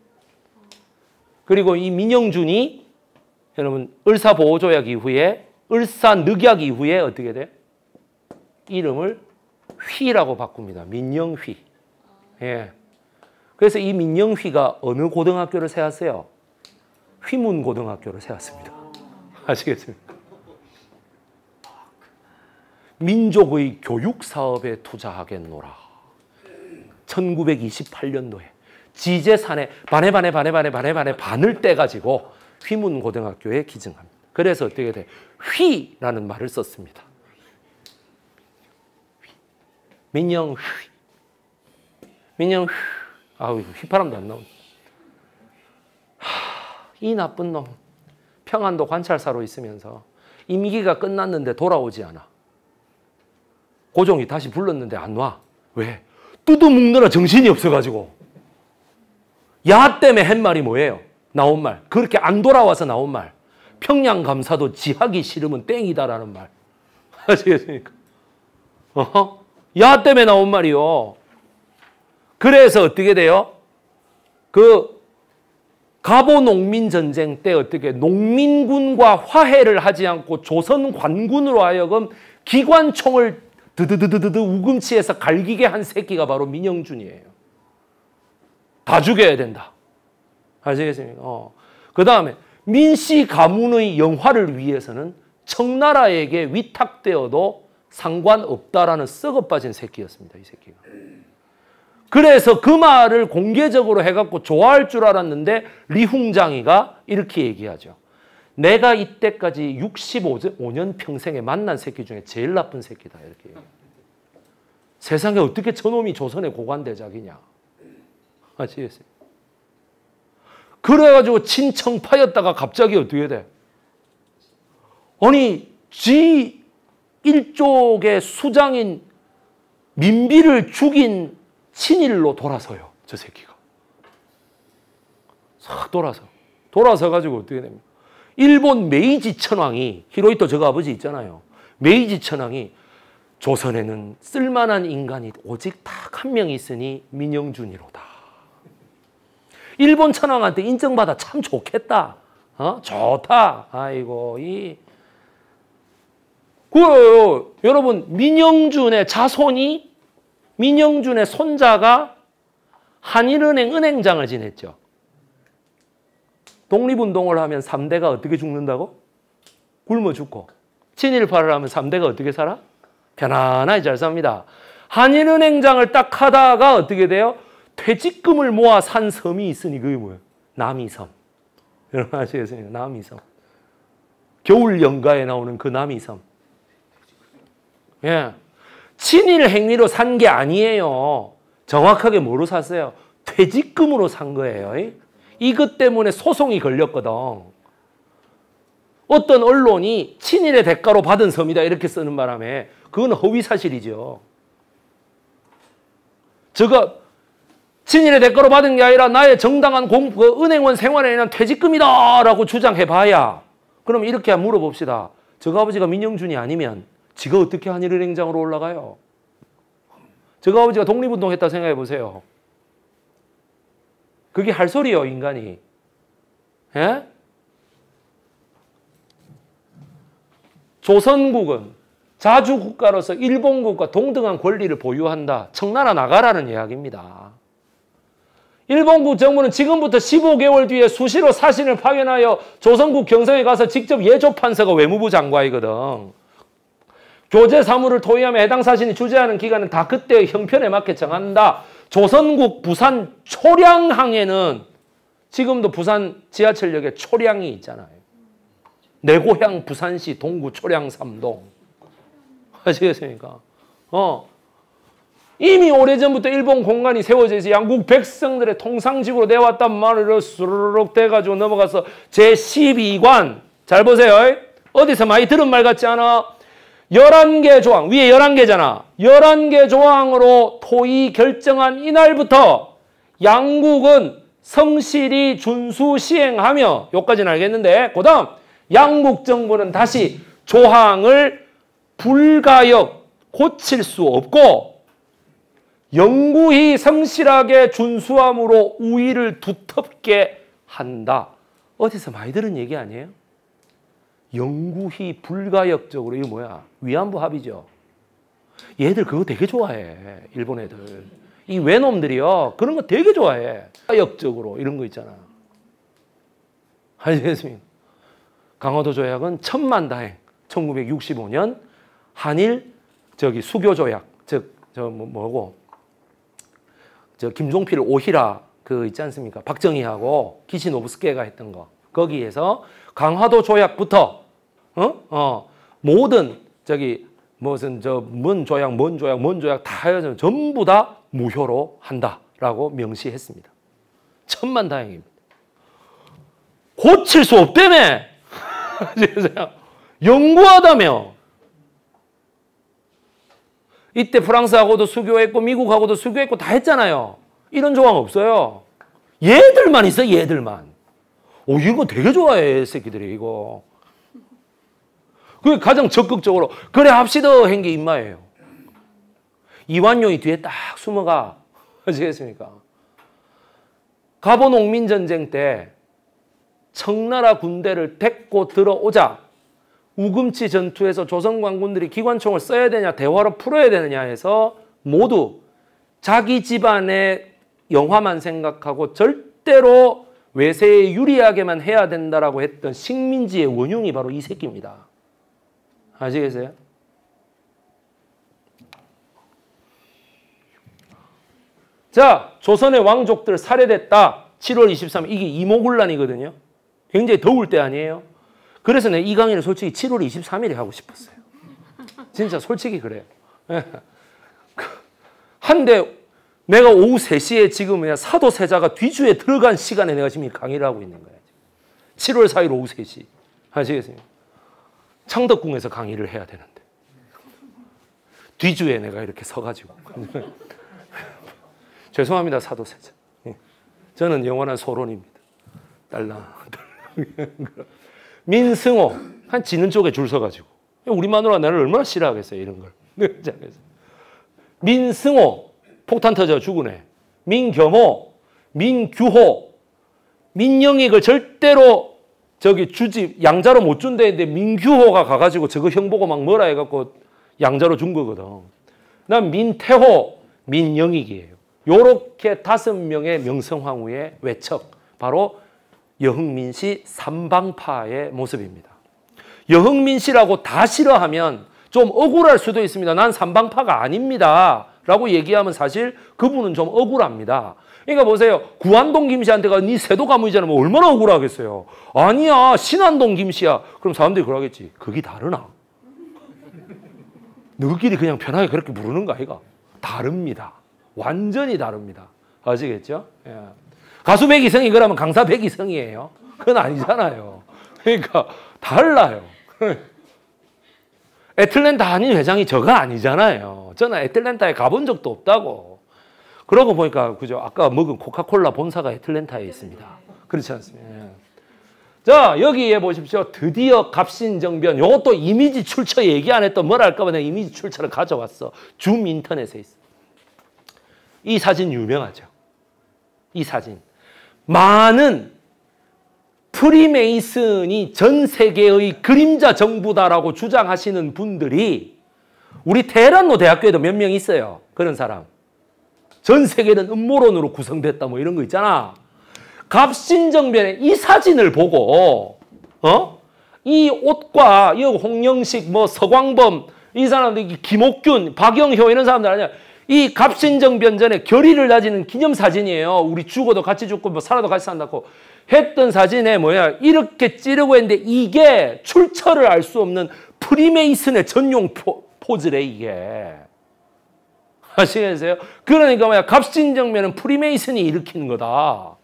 그리고 이 민영준이 여러분 을사보호조약 이후에 을사늑약 이후에 어떻게 돼요? 이름을 휘라고 바꿉니다. 민영휘. 예. 그래서 이 민영휘가 어느 고등학교를 세웠어요? 휘문고등학교를 세웠습니다. 아. 아시겠습니까? 민족의 교육 사업에 투자하겠노라. 1928년도에 지재산에 반에 반에 반에 반에 반에 반에 반을 떼가지고 휘문고등학교에 기증합니다. 그래서 어떻게 돼? 휘라는 말을 썼습니다. 민영 휘. 민영 휘. 아우 휘파람도 안 나온다. 이 나쁜 놈. 평안도 관찰사로 있으면서 임기가 끝났는데 돌아오지 않아. 고종이 다시 불렀는데 안 와. 왜? 뚜두묵느라 정신이 없어가지고. 야 때문에 한 말이 뭐예요? 나온 말. 그렇게 안 돌아와서 나온 말. 평양 감사도 지하기 싫으면 땡이다라는 말. 아시겠습니까? 어허? 야 때문에 나온 말이요. 그래서 어떻게 돼요? 그 가보 농민 전쟁 때 어떻게 농민군과 화해를 하지 않고 조선 관군으로 하여금 기관총을 드드드드드 우금치에서 갈기게 한 새끼가 바로 민영준이에요. 다 죽여야 된다. 아시겠습니까? 어. 그 다음에 민씨 가문의 영화를 위해서는 청나라에게 위탁되어도 상관없다라는 썩어빠진 새끼였습니다. 이 새끼가. 그래서 그 말을 공개적으로 해갖고 좋아할 줄 알았는데 리홍장이가 이렇게 얘기하죠. 내가 이때까지 65년 평생에 만난 새끼 중에 제일 나쁜 새끼다. 이렇게. 세상에 어떻게 저놈이 조선의 고관대작이냐. 아시겠어요? 그래가지고 친청파였다가 갑자기 어떻게 돼? 아니 지 일족의 수장인 민비를 죽인 친일로 돌아서요. 저 새끼가. 싹 돌아서. 돌아서 가지고 어떻게 됩니까? 일본 메이지 천황이 히로히토 저거 아버지 있잖아요. 메이지 천황이 조선에는 쓸만한 인간이 오직 딱 한 명 있으니 민영준이로다. 일본 천황한테 인정받아 참 좋겠다. 어? 좋다. 아이고, 이. 그, 여러분, 민영준의 자손이, 민영준의 손자가 한일은행 은행장을 지냈죠. 독립운동을 하면 3대가 어떻게 죽는다고? 굶어 죽고. 친일파를 하면 3대가 어떻게 살아? 편안하게 잘 삽니다. 한일은행장을 딱 하다가 어떻게 돼요? 퇴직금을 모아 산 섬이 있으니 그게 뭐예요? 남이섬. 여러분 아시겠어요? 남이섬. 겨울 연가에 나오는 그 남이섬. 예. 친일 행위로 산 게 아니에요. 정확하게 뭐로 샀어요? 퇴직금으로 산 거예요. 이것 때문에 소송이 걸렸거든. 어떤 언론이 친일의 대가로 받은 섬이다 이렇게 쓰는 바람에 그건 허위사실이죠. 저거 신인의 대가로 받은 게 아니라 나의 정당한 공, 그 은행원 생활에 대한 퇴직금이다 라고 주장해봐야 그럼 이렇게 물어봅시다. 저가 아버지가 민영준이 아니면 지가 어떻게 한일은행장으로 올라가요? 저가 아버지가 독립운동했다 생각해 보세요. 그게 할 소리요 인간이. 예? 조선국은 자주국가로서 일본국과 동등한 권리를 보유한다. 청나라 나가라는 이야기입니다. 일본국 정부는 지금부터 15개월 뒤에 수시로 사신을 파견하여 조선국 경성에 가서 직접 예조 판사가 외무부 장관이거든. 교제 사무를 토의하며 해당 사신이 주재하는 기간은 다 그때 형편에 맞게 정한다. 조선국 부산 초량항에는 지금도 부산 지하철역에 초량이 있잖아요. 내 고향 부산시 동구 초량 삼동. 아시겠습니까? 어, 이미 오래전부터 일본 공간이 세워져 있어 양국 백성들의 통상식으로 내왔단 말을 수르륵 돼가지고 넘어가서 제12관 잘 보세요. 어디서 많이 들은 말 같지 않아? 11개 조항, 위에 11개잖아. 11개 조항으로 토의 결정한 이날부터 양국은 성실히 준수 시행하며 여기까지는 알겠는데 그 다음 양국 정부는 다시 조항을 불가역 고칠 수 없고 영구히 성실하게 준수함으로 우위를 두텁게 한다. 어디서 많이 들은 얘기 아니에요? 영구히 불가역적으로 이거 뭐야? 위안부 합의죠. 얘들 그거 되게 좋아해. 일본 애들. 이 외놈들이요. 그런 거 되게 좋아해. 역적으로 이런 거 있잖아. 알겠습니다. 강화도 조약은 천만 다행. 1965년 한일 저기 수교 조약 즉 저 뭐, 뭐고 저 김종필 오희라그 있지 않습니까? 박정희하고 기시노부스케가 했던 거. 거기에서 강화도 조약부터 어? 어 모든 저기 무슨 저 뭔 조약 뭔 조약 뭔 조약 다 해서 전부 다 무효로 한다라고 명시했습니다. 천만 다행입니다. 고칠 수 없다며. 연구하다며. 이때 프랑스하고도 수교했고 미국하고도 수교했고 다 했잖아요. 이런 조항 없어요. 얘들만 있어 얘들만. 오 이거 되게 좋아해 새끼들이 이거. 그게 가장 적극적으로 그래 합시다 한 게 임마예요. 이완용이 뒤에 딱 숨어가 아시겠습니까? 가보 농민전쟁 때 청나라 군대를 데리고 들어오자 우금치 전투에서 조선 관군들이 기관총을 써야 되냐 대화로 풀어야 되느냐 해서 모두 자기 집안의 영화만 생각하고 절대로 외세에 유리하게만 해야 된다라고 했던 식민지의 원흉이 바로 이 새끼입니다. 아시겠어요? 자, 조선의 왕족들 살해됐다. 7월 23일 이게 이모군란이거든요. 굉장히 더울 때 아니에요. 그래서 내가 이 강의를 솔직히 7월 23일에 하고 싶었어요. 진짜 솔직히 그래요. 예. 그, 한데 내가 오후 3시에 지금 그냥 사도세자가 뒤주에 들어간 시간에 내가 지금 강의를 하고 있는 거예요. 7월 4일 오후 3시. 아시겠어요? 창덕궁에서 강의를 해야 되는데. 뒤주에 내가 이렇게 서가지고. 죄송합니다, 사도세자. 예. 저는 영원한 소론입니다. 딸랑, 딸랑. 민승호 한 지는 쪽에 줄 서가지고 우리 마누라 나를 얼마나 싫어하겠어요 이런 걸 네, 민승호 폭탄 터져 죽으네 민겸호 민규호 민영익을 절대로 저기 주지 양자로 못 준다는데 민규호가 가가지고 저거 형보고 막 뭐라 해갖고 양자로 준 거거든 난 민태호 민영익이에요 요렇게 다섯 명의 명성황후의 외척 바로 여흥민 씨 삼방파의 모습입니다. 여흥민 씨라고 다 싫어하면 좀 억울할 수도 있습니다. 난 삼방파가 아닙니다. 라고 얘기하면 사실 그분은 좀 억울합니다. 그러니까 보세요. 구한동 김씨한테 가니 네 세도 가문이잖아. 뭐 얼마나 억울하겠어요. 아니야. 신한동 김씨야. 그럼 사람들이 그러겠지. 그게 다르나? 너희끼리 그냥 편하게 그렇게 부르는 거 아이가? 다릅니다. 완전히 다릅니다. 아시겠죠? 예. 가수 백이성이 그러면 강사 백이성이에요. 그건 아니잖아요. 그러니까 달라요. 애틀랜타 한인 회장이 저가 아니잖아요. 저는 애틀랜타에 가본 적도 없다고. 그러고 보니까 그죠? 아까 먹은 코카콜라 본사가 애틀랜타에 있습니다. 그렇지 않습니까? 예. 자 여기에 보십시오. 드디어 갑신정변. 이것도 이미지 출처 얘기 안 했던 뭐랄까봐 내가 이미지 출처를 가져왔어. 줌 인터넷에 있어. 이 사진 유명하죠. 이 사진. 많은 프리메이슨이 전 세계의 그림자 정부다라고 주장하시는 분들이 우리 테란노 대학교에도 몇 명 있어요. 그런 사람. 전 세계는 음모론으로 구성됐다 뭐 이런 거 있잖아. 갑신정변에이 사진을 보고 어? 이 옷과 이 홍영식 뭐 서광범 이 사람들 김옥균 박영효 이런 사람들 아니야. 이 갑신정 변전에 결의를 다지는 기념사진이에요. 우리 죽어도 같이 죽고 뭐 살아도 같이 산다고 했던 사진에 뭐야 이렇게 찌르고 했는데 이게 출처를 알 수 없는 프리메이슨의 전용 포, 포즈래 이게. 아시겠어요? 그러니까 뭐야 갑신정면은 프리메이슨이 일으키는 거다. 와.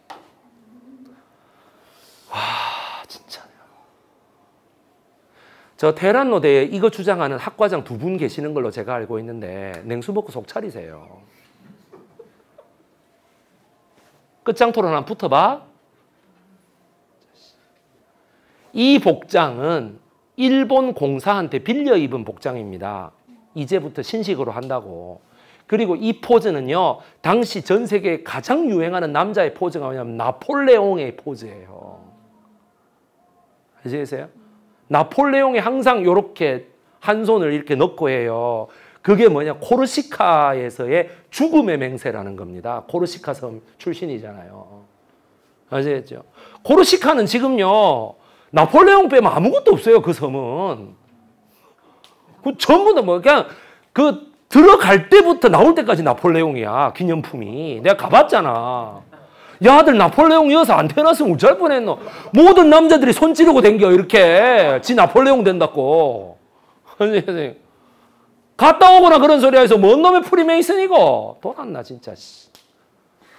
저 테란 노대에 이거 주장하는 학과장 두 분 계시는 걸로 제가 알고 있는데 냉수 먹고 속 차리세요. 끝장 토론 한 붙어봐. 이 복장은 일본 공사한테 빌려 입은 복장입니다. 이제부터 신식으로 한다고. 그리고 이 포즈는요. 당시 전 세계에 가장 유행하는 남자의 포즈가 뭐냐면 나폴레옹의 포즈예요. 이해되세요? 나폴레옹이 항상 이렇게 한 손을 이렇게 넣고 해요. 그게 뭐냐? 코르시카에서의 죽음의 맹세라는 겁니다. 코르시카 섬 출신이잖아요. 아시겠죠? 코르시카는 지금요. 나폴레옹 빼면 아무것도 없어요. 그 섬은. 그 전부 다 뭐 그냥 그 들어갈 때부터 나올 때까지 나폴레옹이야. 기념품이. 내가 가봤잖아. 야, 들 나폴레옹 여사 안 태어났으면 어쩔 뻔했노. 모든 남자들이 손 찌르고 댕겨, 이렇게. 지 나폴레옹 된다고. 갔다 오거나 그런 소리 해서 뭔 놈의 프리메이슨이고. 돌았나, 진짜.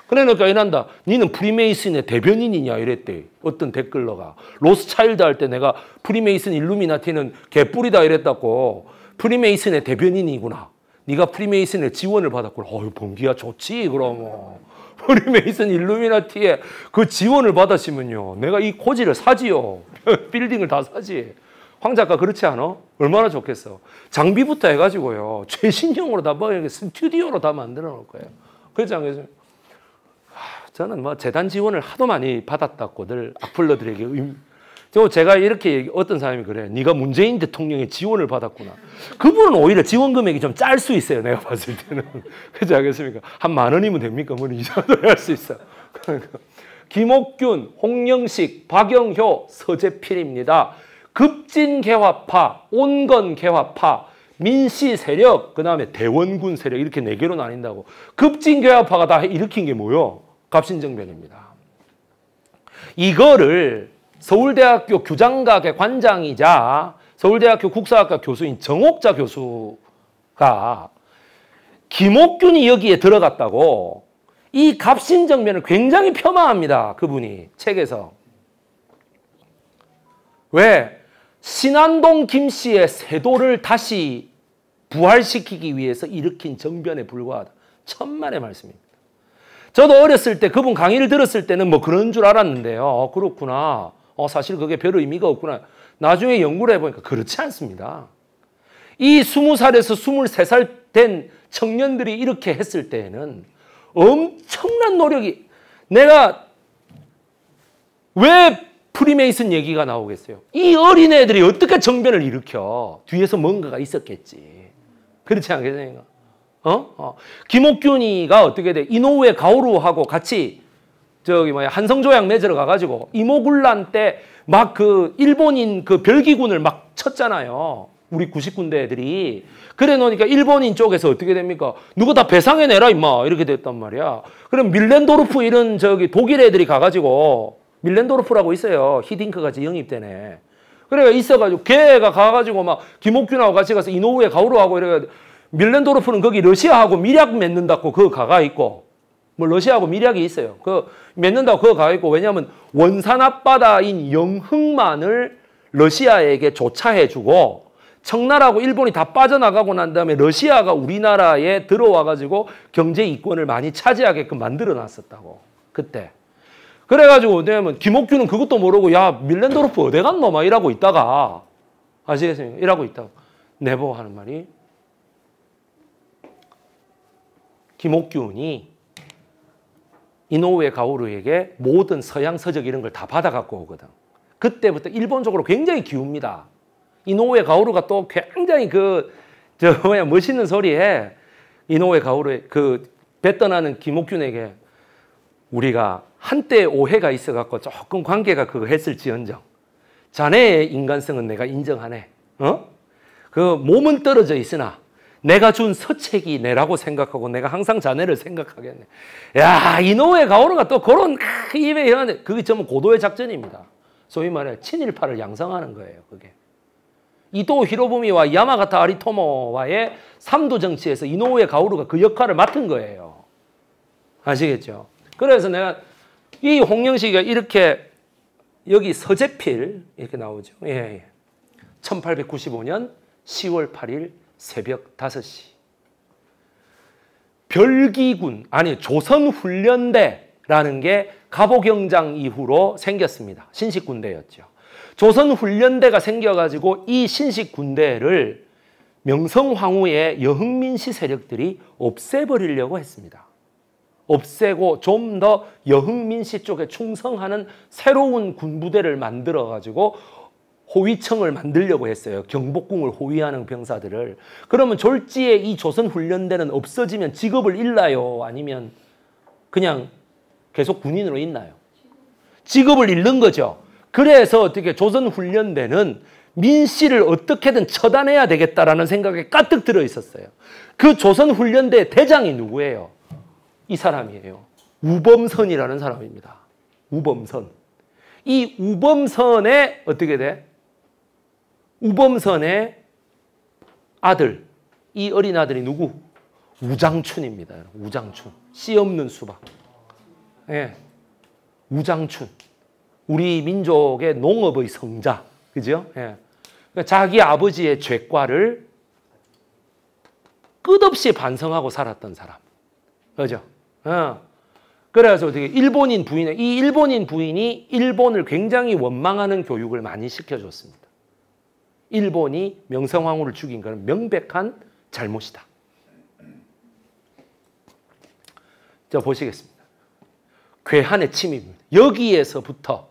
그러니까 이난다 니는 프리메이슨의 대변인이냐 이랬대. 어떤 댓글러가. 로스차일드 할 때 내가 프리메이슨 일루미나티는 개뿔이다 이랬다고. 프리메이슨의 대변인이구나. 네가 프리메이슨의 지원을 받았구나. 어휴본기야 좋지 그럼. 프리 메이슨 일루미나티에 그 지원을 받았으면요. 내가 이 고지를 사지요. 빌딩을 다 사지. 황 작가 그렇지 않아? 얼마나 좋겠어. 장비부터 해가지고요. 최신형으로 다, 뭐, 스튜디오로 다 만들어 놓을 거예요. 그렇지 않겠어요? 저는 뭐 재단 지원을 하도 많이 받았다고 늘 악플러들에게 그 제가 이렇게 얘기, 어떤 사람이 그래. 네가 문재인 대통령의 지원을 받았구나. 그분은 오히려 지원 금액이 좀 짤 수 있어요. 내가 봤을 때는. 그렇지 않겠습니까? 한 만 원이면 됩니까? 뭐 이 정도 할 수 있어. 그러니까 김옥균, 홍영식, 박영효, 서재필입니다. 급진 개화파, 온건 개화파, 민씨 세력, 그 다음에 대원군 세력 이렇게 네 개로 나뉜다고. 급진 개화파가 다 일으킨 게 뭐요? 갑신정변입니다. 이거를 서울대학교 교장각의 관장이자 서울대학교 국사학과 교수인 정옥자 교수가 김옥균이 여기에 들어갔다고 이 갑신정면을 굉장히 폄하합니다. 그분이 책에서. 왜? 신안동 김씨의 세도를 다시 부활시키기 위해서 일으킨 정변에 불과하다. 천만의 말씀입니다. 저도 어렸을 때 그분 강의를 들었을 때는 뭐 그런 줄 알았는데요. 어, 그렇구나. 어, 사실 그게 별 의미가 없구나. 나중에 연구를 해보니까 그렇지 않습니다. 이 스무 살에서 스물세 살 된 청년들이 이렇게 했을 때에는 엄청난 노력이 내가 왜 프리메이슨 얘기가 나오겠어요? 이 어린애들이 어떻게 정변을 일으켜? 뒤에서 뭔가가 있었겠지. 그렇지 않겠습니까? 어? 어. 김옥균이가 어떻게 돼? 이노우의 가오루하고 같이 저기 뭐야 한성조약 맺으러 가가지고 이모군란 때 막 그 일본인 그 별기군을 막 쳤잖아요. 우리 90군대 애들이. 그래 놓으니까 일본인 쪽에서 어떻게 됩니까? 누구 다 배상해내라, 임마. 이렇게 됐단 말이야. 그럼 밀렌도르프 이런 저기 독일 애들이 가가지고, 밀렌도르프라고 있어요. 히딩크같이 영입되네. 그래가 있어가지고, 걔가 가가지고 막 김옥균하고 같이 가서 이노우에 가오로하고 이래가 밀렌도르프는 거기 러시아하고 밀약 맺는다고 그 가가 있고, 뭐 러시아하고 밀약이 있어요. 그 맺는다고 그거 가 있고 왜냐하면 원산 앞바다인 영흥만을 러시아에게 조차해주고 청나라하고 일본이 다 빠져나가고 난 다음에 러시아가 우리나라에 들어와가지고 경제 이권을 많이 차지하게끔 만들어놨었다고 그때. 그래가지고 왜냐면 하 김옥규는 그것도 모르고 야 밀렌도르프 어디 갔노 막 이러고 있다가 아시겠어요? 이러고 있다가 내보 하는 말이 김옥균이 이노우에 가오루에게 모든 서양 서적 이런 걸 다 받아갖고 오거든. 그때부터 일본 적으로 굉장히 기웁니다. 이노우에 가오루가 또 굉장히 그, 저, 뭐야, 멋있는 소리에 이노우에 가오루의 그배 떠나는 김옥균에게 우리가 한때 오해가 있어갖고 조금 관계가 그거 했을지언정. 자네의 인간성은 내가 인정하네. 어? 그 몸은 떨어져 있으나 내가 준서책이내라고 생각하고 내가 항상 자네를 생각하겠네. 야, 이노우 가오르가 또 그런 입에 이런 그게 좀 고도의 작전입니다. 소위 말해 친일파를 양성하는 거예요. 그게. 이토 히로부미와 야마가타 아리토모와의 삼도 정치에서 이노우 가오르가 그 역할을 맡은 거예요. 아시겠죠? 그래서 내가 이홍영식이 이렇게 여기 서재필 이렇게 나오죠. 예. 1895년 10월 8일 새벽 5시. 별기군, 아니 조선훈련대라는 게 갑오경장 이후로 생겼습니다. 신식군대였죠. 조선훈련대가 생겨가지고 이 신식군대를 명성황후의 여흥민씨 세력들이 없애버리려고 했습니다. 없애고 좀 더 여흥민씨 쪽에 충성하는 새로운 군부대를 만들어가지고 호위청을 만들려고 했어요. 경복궁을 호위하는 병사들을. 그러면 졸지에 이 조선 훈련대는 없어지면 직업을 잃나요? 아니면 그냥 계속 군인으로 있나요? 직업을 잃는 거죠. 그래서 어떻게 조선 훈련대는 민 씨를 어떻게든 처단해야 되겠다라는 생각에 까뜩 들어 있었어요. 그 조선 훈련대 대장이 누구예요? 이 사람이에요. 우범선이라는 사람입니다. 우범선. 이 우범선에 어떻게 돼? 우범선의 아들, 이 어린 아들이 누구? 우장춘입니다. 우장춘. 씨 없는 수박. 예. 우장춘. 우리 민족의 농업의 성자. 그죠? 예. 그러니까 자기 아버지의 죄과를 끝없이 반성하고 살았던 사람. 그죠? 어. 그래서 어떻게 일본인 부인, 이 일본인 부인이 일본을 굉장히 원망하는 교육을 많이 시켜줬습니다. 일본이 명성황후를 죽인 것은 명백한 잘못이다. 자 보시겠습니다. 괴한의 침입입니다. 여기에서부터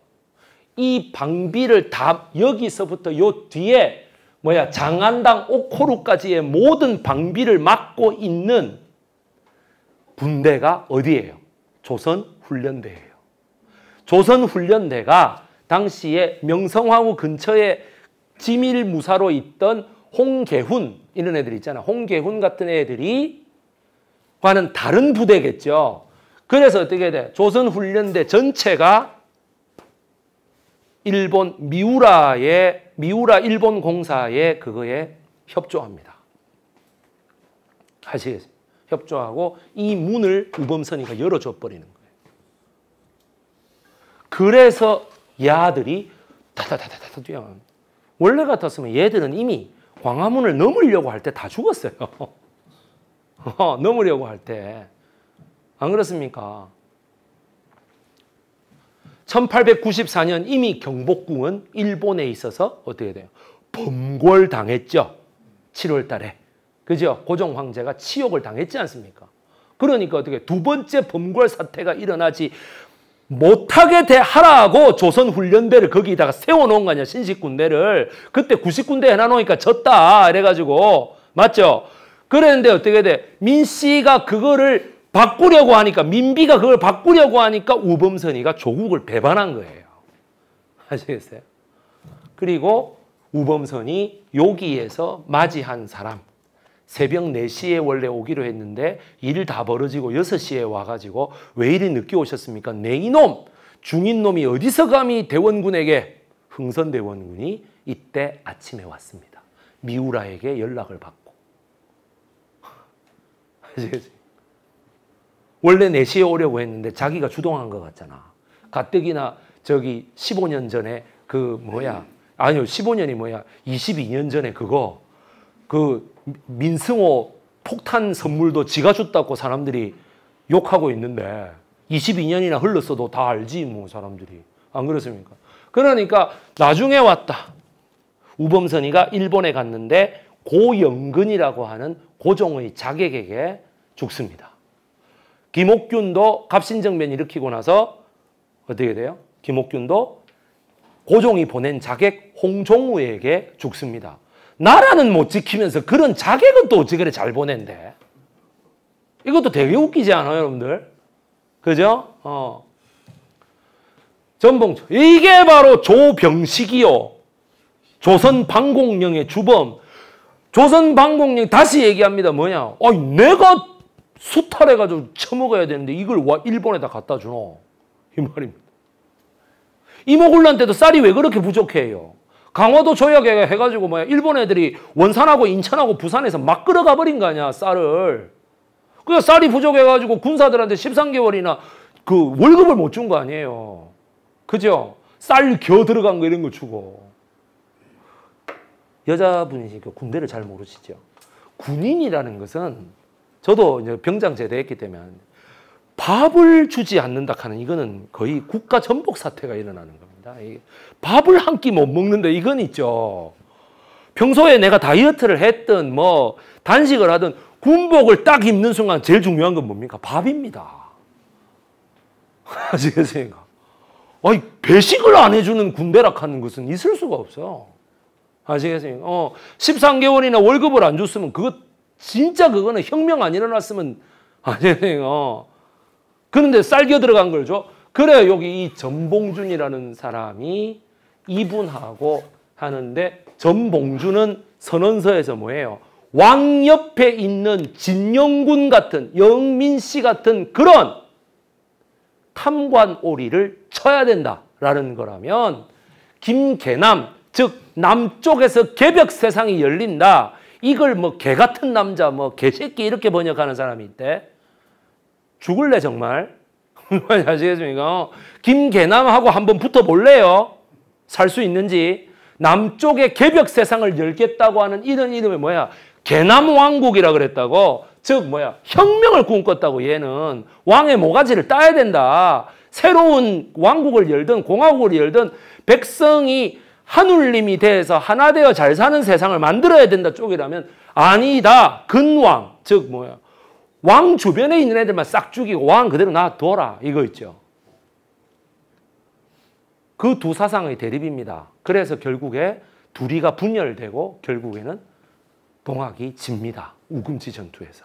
이 방비를 다 여기서부터 요 뒤에 뭐야 장안당 오코루까지의 모든 방비를 막고 있는 분대가 어디예요? 조선 훈련대예요. 조선 훈련대가 당시에 명성황후 근처에 지밀무사로 있던 홍계훈 이런 애들 있잖아. 홍계훈 같은 애들이 과는 다른 부대겠죠. 그래서 어떻게 돼? 조선훈련대 전체가 일본 미우라의 미우라 일본 공사에 그거에 협조합니다. 아시겠어요? 협조하고 이 문을 우범선이가 열어줘 버리는 거예요. 그래서 야들이 다다다다다 뛰어나는 원래 같았으면 얘들은 이미 광화문을 넘으려고 할 때 다 죽었어요. 어, 넘으려고 할 때. 안 그렇습니까? 1894년 이미 경복궁은 일본에 있어서 어떻게 돼요? 범궐당했죠. 7월 달에. 그죠? 고종 황제가 치욕을 당했지 않습니까? 그러니까 어떻게 두 번째 범궐 사태가 일어나지 못하게 대하라고 조선 훈련대를 거기다가 세워놓은 거 아니야 신식군대를 그때 구식군대 해놔놓으니까 졌다 이래가지고 맞죠? 그랬는데 어떻게 돼? 민 씨가 그거를 바꾸려고 하니까 민비가 그걸 바꾸려고 하니까 우범선이가 조국을 배반한 거예요. 아시겠어요? 그리고 우범선이 여기에서 맞이한 사람 새벽 4시에 원래 오기로 했는데 일 다 벌어지고 6시에 와가지고 왜 이리 늦게 오셨습니까? 냉이놈! 중인놈이 어디서 감히 대원군에게 흥선대원군이 이때 아침에 왔습니다. 미우라에게 연락을 받고 원래 4시에 오려고 했는데 자기가 주동한 것 같잖아. 가뜩이나 저기 15년 전에 그 뭐야 아니요 15년이 뭐야 22년 전에 그거 그 민승호 폭탄 선물도 지가 줬다고 사람들이 욕하고 있는데 22년이나 흘렀어도 다 알지 뭐 사람들이 안 그렇습니까? 그러니까 나중에 왔다. 우범선이가 일본에 갔는데 고영근이라고 하는 고종의 자객에게 죽습니다. 김옥균도 갑신정변 일으키고 나서 어떻게 돼요? 김옥균도 고종이 보낸 자객 홍종우에게 죽습니다. 나라는 못 지키면서 그런 자객은 또 어찌 그래 잘 보낸대. 이것도 되게 웃기지 않아요, 여러분들? 그죠? 어. 전봉 이게 바로 조병식이요. 조선 방공령의 주범. 조선 방공령 다시 얘기합니다. 뭐냐? 아니, 내가 수탈해가지고 처먹어야 되는데 이걸 와 일본에다 갖다 주노. 이 말입니다. 이모굴란 때도 쌀이 왜 그렇게 부족해요? 강화도 조약 에 해가지고 뭐야 일본 애들이 원산하고 인천하고 부산에서 막 끌어가 버린 거 아니야 쌀을. 그래서 쌀이 부족해가지고 군사들한테 13개월이나 그 월급을 못 준 거 아니에요. 그죠? 쌀 겨 들어간 거 이런 거 주고. 여자분이시 군대를 잘 모르시죠. 군인이라는 것은 저도 이제 병장 제대했기 때문에 밥을 주지 않는다 하는 이거는 거의 국가 전복 사태가 일어나는 거예요. 겁니다. 밥을 한 끼 못먹는데 이건 있죠. 평소에 내가 다이어트를 했든 뭐 단식을 하든 군복을 딱 입는 순간 제일 중요한 건 뭡니까? 밥입니다. 아시겠어요? 그 아니 배식을 안 해주는 군대락 하는 것은 있을 수가 없어 아시겠어요? 그 어, 13개월이나 월급을 안 줬으면 그거 진짜 그거는 혁명 안 일어났으면 아니에 그 어. 그런데 쌀겨 들어간 걸 줘. 그래 여기 이 전봉준이라는 사람이 이분하고 하는데 전봉준은 선언서에서 뭐예요? 왕 옆에 있는 진영군 같은 영민씨 같은 그런 탐관오리를 쳐야 된다라는 거라면 김계남 즉 남쪽에서 개벽 세상이 열린다. 이걸 뭐 개 같은 남자 뭐 개새끼 이렇게 번역하는 사람이 있대. 죽을래 정말. 아시겠습니까? 어. 김계남하고 한번 붙어볼래요? 살 수 있는지. 남쪽의 개벽 세상을 열겠다고 하는 이런 이름이 뭐야? 개남왕국이라 그랬다고. 즉 뭐야? 혁명을 꿈꿨다고 얘는. 왕의 모가지를 따야 된다. 새로운 왕국을 열든 공화국을 열든 백성이 한울님이 돼서 하나 되어 잘 사는 세상을 만들어야 된다 쪽이라면 아니다. 근왕. 즉 뭐야? 왕 주변에 있는 애들만 싹 죽이고 왕 그대로 놔둬라 이거 있죠. 그 두 사상의 대립입니다. 그래서 결국에 둘이가 분열되고 결국에는 동학이 집니다. 우금치 전투에서.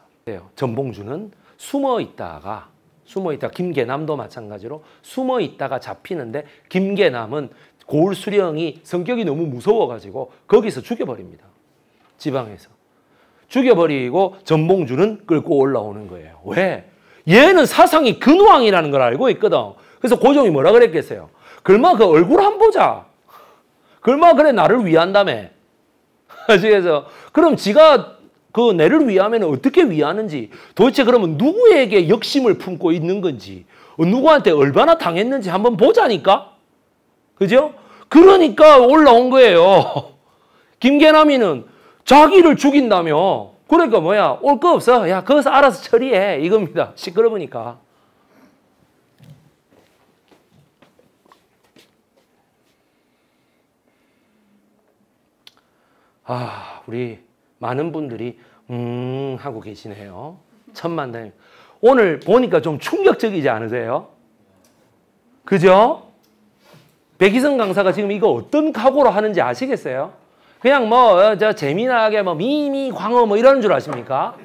전봉주는 숨어 있다가 숨어 있다 김계남도 마찬가지로 숨어 있다가 잡히는데 김계남은 고을 수령이 성격이 너무 무서워가지고 거기서 죽여버립니다. 지방에서. 죽여버리고 전봉주는 끌고 올라오는 거예요. 왜? 얘는 사상이 근왕이라는 걸 알고 있거든. 그래서 고종이 그 뭐라 그랬겠어요? 글마 그 얼굴 한 보자. 글마 그래 나를 위한다며. 아시겠어? 그럼 지가 그 내를 위하면 어떻게 위하는지 도대체 그러면 누구에게 역심을 품고 있는 건지 누구한테 얼마나 당했는지 한번 보자니까? 그죠? 그러니까 올라온 거예요. 김계남이는 자기를 죽인다며. 그러니까 뭐야 올 거 없어. 야 거기서 알아서 처리해 이겁니다. 시끄러우니까. 아 우리 많은 분들이 음 하고 계시네요. 천만 단 오늘 보니까 좀 충격적이지 않으세요? 그죠? 백희성 강사가 지금 이거 어떤 각오로 하는지 아시겠어요? 그냥 뭐저 어, 재미나게 뭐 미미 광어 뭐 이러는 줄 아십니까?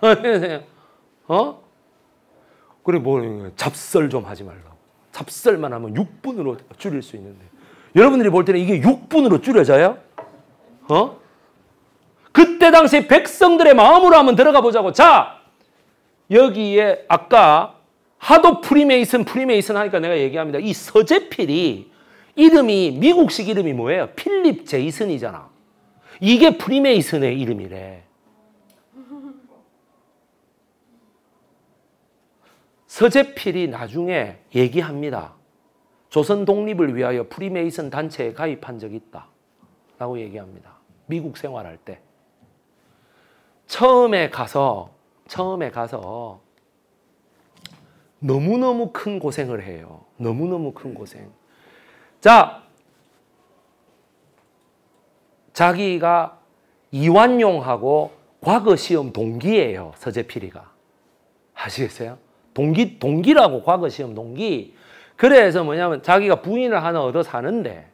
어? 그래 뭐 잡설 좀 하지 말라고. 잡설만 하면 6분으로 줄일 수 있는데 여러분들이 볼 때는 이게 6분으로 줄여져요? 어? 그때 당시 백성들의 마음으로 한번 들어가 보자고. 자, 여기에 아까 하도 프리메이슨 프리메이슨 하니까 내가 얘기합니다. 이 서재필이 이름이 미국식 이름이 뭐예요? 필립 제이슨이잖아. 이게 프리메이슨의 이름이래. 서재필이 나중에 얘기합니다. 조선 독립을 위하여 프리메이슨 단체에 가입한 적이 있다. 라고 얘기합니다. 미국 생활할 때. 처음에 가서, 처음에 가서 너무너무 큰 고생을 해요. 너무너무 큰 고생. 자, 자기가 이완용하고 과거 시험 동기예요. 서재필이가. 아시겠어요? 동기, 동기라고 과거 시험 동기. 그래서 뭐냐면 자기가 부인을 하나 얻어 사는데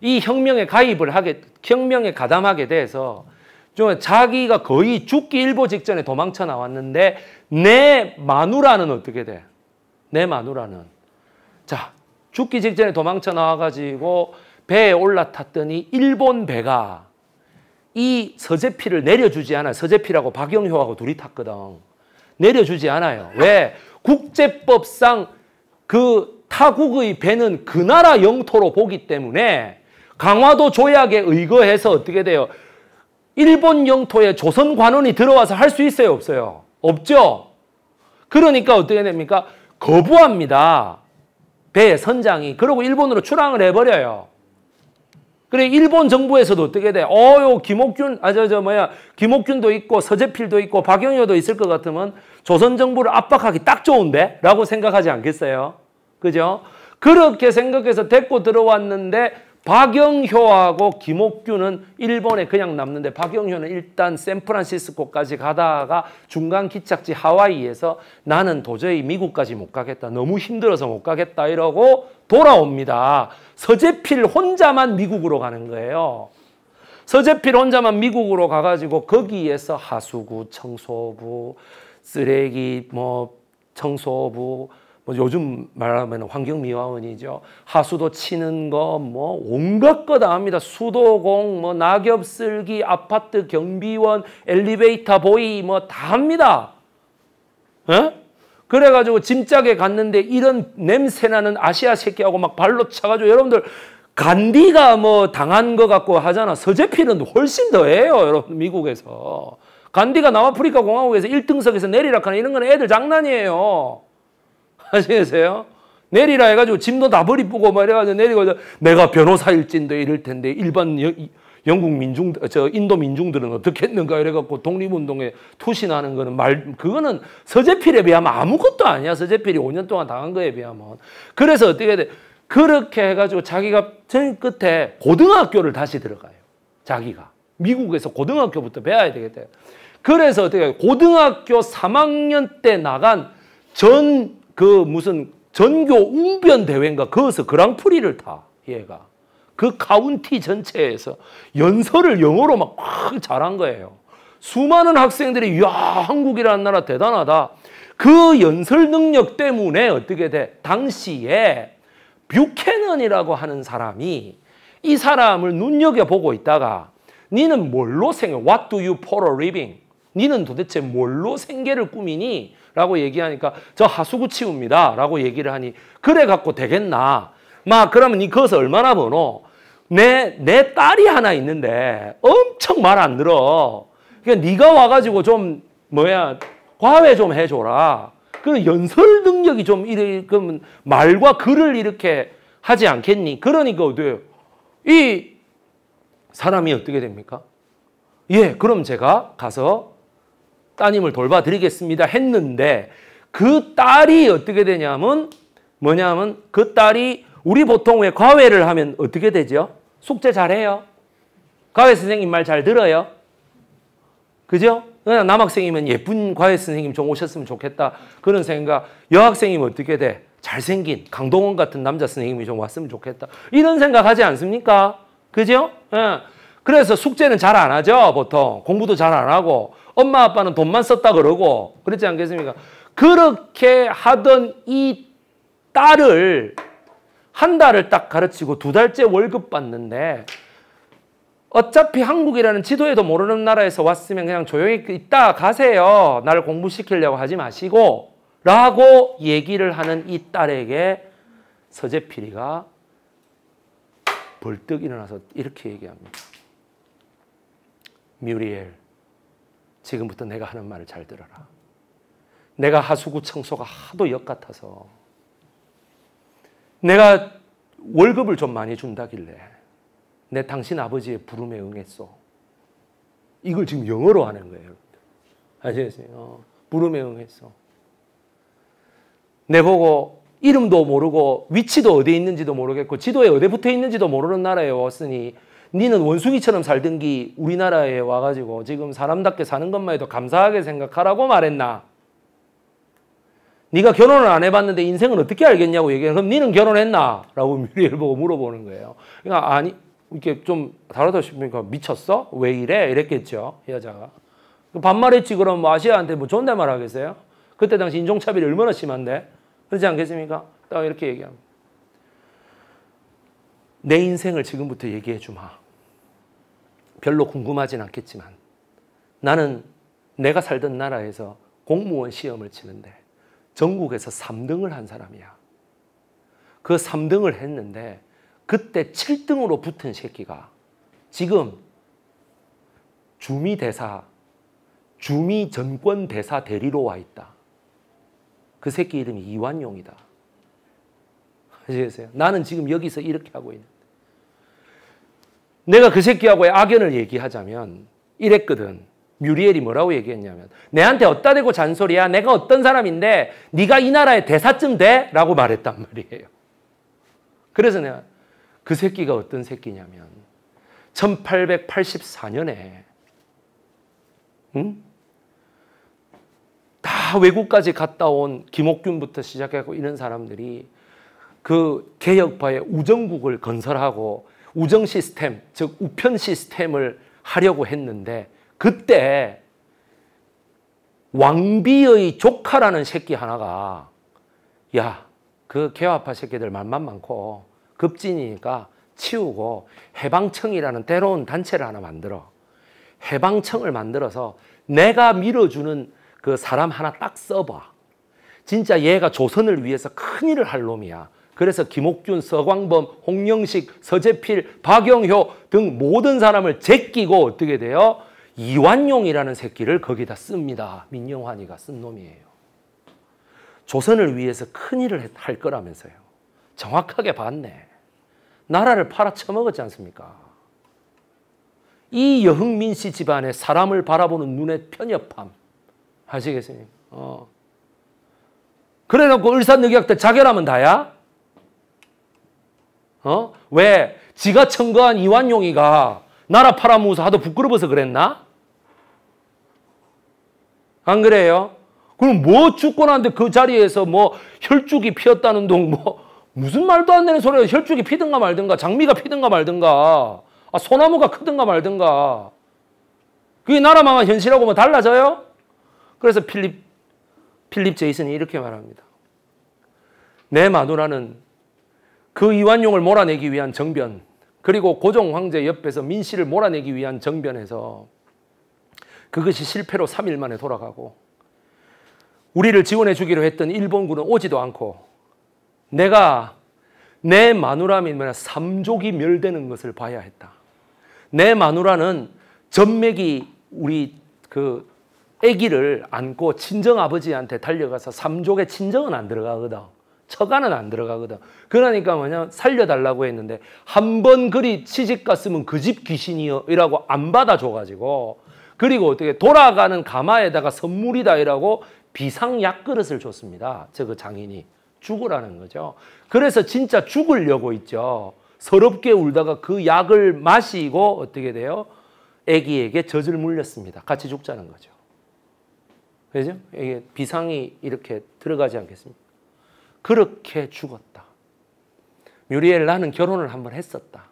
이 혁명에 가입을 하게, 혁명에 가담하게 돼서 좀 자기가 거의 죽기 일보 직전에 도망쳐 나왔는데 내 마누라는 어떻게 돼? 내 마누라는. 자, 죽기 직전에 도망쳐 나와가지고 배에 올라탔더니 일본 배가 이 서재피를 내려주지 않아요. 서재피라고 박영효하고 둘이 탔거든. 내려주지 않아요. 왜? 국제법상 그 타국의 배는 그 나라 영토로 보기 때문에 강화도 조약에 의거해서 어떻게 돼요? 일본 영토에 조선 관원이 들어와서 할 수 있어요? 없어요? 없죠? 그러니까 어떻게 됩니까? 거부합니다. 배 선장이 그러고 일본으로 출항을 해버려요. 그래 일본 정부에서도 어떻게 돼? 어요 김옥균 아저저 뭐야 김옥균도 있고 서재필도 있고 박영효도 있을 것 같으면 조선 정부를 압박하기 딱 좋은데라고 생각하지 않겠어요? 그죠? 그렇게 생각해서 데리고 들어왔는데 박영효하고 김옥규는 일본에 그냥 남는데 박영효는 일단 샌프란시스코까지 가다가 중간 기착지 하와이에서 나는 도저히 미국까지 못 가겠다. 너무 힘들어서 못 가겠다 이러고 돌아옵니다. 서재필 혼자만 미국으로 가는 거예요. 서재필 혼자만 미국으로 가가지고 거기에서 하수구, 청소부, 쓰레기 뭐 청소부 뭐 요즘 말하면 환경미화원이죠. 하수도 치는 거, 뭐 온갖 거 다 합니다. 수도공, 뭐 낙엽 쓸기, 아파트 경비원, 엘리베이터 보이, 뭐 다 합니다. 에? 예? 그래가지고 짐짝에 갔는데 이런 냄새나는 아시아 새끼하고 막 발로 차가지고 여러분들 간디가 뭐 당한 것 같고 하잖아. 서재필은 훨씬 더해요. 여러분 미국에서. 간디가 남아프리카 공화국에서 1등석에서 내리락 하는 이런 건 애들 장난이에요. 아시겠어요? 내리라 해가지고 짐도 다 버리고 말해가지고 내리고 내가 변호사일진도 이럴 텐데 일반 영국 민중 저 인도 민중들은 어떻겠는가 이래갖고 독립운동에 투신하는 거는 말 그거는 서재필에 비하면 아무것도 아니야 서재필이 5년 동안 당한 거에 비하면 그래서 어떻게 돼 그렇게 해가지고 자기가 맨 끝에 고등학교를 다시 들어가요 자기가 미국에서 고등학교부터 배워야 되겠다 그래서 어떻게 고등학교 3학년 때 나간 전그 무슨 전교 웅변 대회인가 거기서 그랑프리를 타 얘가 그 카운티 전체에서 연설을 영어로 막 잘한 거예요. 수많은 학생들이 야 한국이라는 나라 대단하다. 그 연설 능력 때문에 어떻게 돼? 당시에 뷰캐넌이라고 하는 사람이 이 사람을 눈여겨보고 있다가 니는 뭘로 생겨? What do you for a living? 니는 도대체 뭘로 생계를 꾸미니? 라고 얘기하니까 저 하수구 치웁니다. 라고 얘기를 하니 그래 갖고 되겠나. 막 그러면 이거것서 얼마나 번호. 내, 내 딸이 하나 있는데 엄청 말 안 들어. 그러니까 네가 와가지고 좀 뭐야 과외 좀 해줘라. 그런 연설 능력이 좀 이래 그러면 말과 글을 이렇게 하지 않겠니? 그러니까 그 어때요? 이 사람이 어떻게 됩니까? 예, 그럼 제가 가서 따님을 돌봐드리겠습니다 했는데 그 딸이 어떻게 되냐면 뭐냐면 그 딸이 우리 보통 왜 과외를 하면 어떻게 되죠? 숙제 잘해요. 과외 선생님 말 잘 들어요. 그죠? 그냥 남학생이면 예쁜 과외 선생님 좀 오셨으면 좋겠다. 그런 생각. 여학생이면 어떻게 돼? 잘생긴 강동원 같은 남자 선생님이 좀 왔으면 좋겠다. 이런 생각하지 않습니까? 그죠? 예. 그래서 숙제는 잘 안 하죠, 보통. 공부도 잘 안 하고. 엄마 아빠는 돈만 썼다 그러고 그렇지 않겠습니까? 그렇게 하던 이 딸을 한 달을 딱 가르치고 두 달째 월급 받는데 어차피 한국이라는 지도에도 모르는 나라에서 왔으면 그냥 조용히 있다 가세요. 나를 공부시키려고 하지 마시고 라고 얘기를 하는 이 딸에게 서재필이가 벌떡 일어나서 이렇게 얘기합니다. 뮤리엘 지금부터 내가 하는 말을 잘 들어라. 내가 하수구 청소가 하도 역 같아서 내가 월급을 좀 많이 준다길래 내 당신 아버지의 부름에 응했소. 이걸 지금 영어로 하는 거예요. 아시겠어요? 어, 부름에 응했소. 내보고 이름도 모르고 위치도 어디에 있는지도 모르겠고 지도에 어디 붙어 있는지도 모르는 나라에 왔으니 니는 원숭이처럼 살던기 우리나라에 와가지고 지금 사람답게 사는 것만 해도 감사하게 생각하라고 말했나? 네가 결혼을 안 해봤는데 인생은 어떻게 알겠냐고 얘기해. 그럼 니는 결혼했나? 라고 뮤리엘 보고 물어보는 거예요. 그러니까 아니 이렇게 좀 다르다 싶으니까 미쳤어? 왜 이래? 이랬겠죠 여자가. 그 반말했지 그럼 뭐 아시아한테 뭐 존댓말 하겠어요? 그때 당시 인종차별이 얼마나 심한데 그렇지 않겠습니까? 딱 이렇게 얘기합니다. 내 인생을 지금부터 얘기해 주마. 별로 궁금하진 않겠지만 나는 내가 살던 나라에서 공무원 시험을 치는데 전국에서 3등을 한 사람이야. 그 3등을 했는데 그때 7등으로 붙은 새끼가 지금 주미대사, 주미전권대사 대리로 와 있다. 그 새끼 이름이 이완용이다. 아시겠어요? 나는 지금 여기서 이렇게 하고 있는 내가 그 새끼하고의 악연을 얘기하자면 이랬거든. 뮤리엘이 뭐라고 얘기했냐면 내한테 어따 대고 잔소리야. 내가 어떤 사람인데 네가 이 나라의 대사쯤 돼? 라고 말했단 말이에요. 그래서 내가 그 새끼가 어떤 새끼냐면 1884년에 응? 다 외국까지 갔다 온 김옥균부터 시작해고 이런 사람들이 그 개혁파의 우정국을 건설하고 우정 시스템, 즉 우편 시스템을 하려고 했는데 그때 왕비의 조카라는 새끼 하나가 야, 그 개화파 새끼들 말만 많고 급진이니까 치우고 해방청이라는 때로운 단체를 하나 만들어. 해방청을 만들어서 내가 밀어주는 그 사람 하나 딱 써봐. 진짜 얘가 조선을 위해서 큰일을 할 놈이야. 그래서 김옥균, 서광범, 홍영식, 서재필, 박영효 등 모든 사람을 제끼고 어떻게 돼요? 이완용이라는 새끼를 거기다 씁니다. 민영환이가 쓴 놈이에요. 조선을 위해서 큰일을 할 거라면서요. 정확하게 봤네. 나라를 팔아쳐먹었지 않습니까? 이 여흥민 씨 집안의 사람을 바라보는 눈의 편협함. 아시겠습니까? 어. 그래놓고 을사늑약 때 자결하면 다야? 어? 왜? 지가 청거한 이완용이가 나라 팔아먹어서 하도 부끄러워서 그랬나? 안 그래요? 그럼 뭐 죽고 난데 그 자리에서 뭐 혈죽이 피었다는 동 뭐 무슨 말도 안 되는 소리야. 혈죽이 피든가 말든가 장미가 피든가 말든가 아, 소나무가 크든가 말든가 그게 나라 망한 현실하고 뭐 달라져요? 그래서 필립 필립 제이슨이 이렇게 말합니다. 내 마누라는 그 이완용을 몰아내기 위한 정변 그리고 고종 황제 옆에서 민씨를 몰아내기 위한 정변에서 그것이 실패로 3일 만에 돌아가고 우리를 지원해 주기로 했던 일본군은 오지도 않고 내가 내 마누라면 뭐냐 삼족이 멸되는 것을 봐야 했다. 내 마누라는 전맥이 우리 그 아기를 안고 친정 아버지한테 달려가서 삼족의 친정은 안 들어가거든. 처가는 안 들어가거든. 그러니까 뭐냐 살려달라고 했는데 한 번 그리 치집 갔으면 그 집 귀신이요 이라고 안 받아줘가지고 그리고 어떻게 돌아가는 가마에다가 선물이다 이라고 비상 약그릇을 줬습니다. 저그 장인이 죽으라는 거죠. 그래서 진짜 죽으려고 있죠. 서럽게 울다가 그 약을 마시고 어떻게 돼요? 아기에게 젖을 물렸습니다. 같이 죽자는 거죠. 그죠? 이게 비상이 이렇게 들어가지 않겠습니까? 그렇게 죽었다. 뮤리엘라는 결혼을 한번 했었다.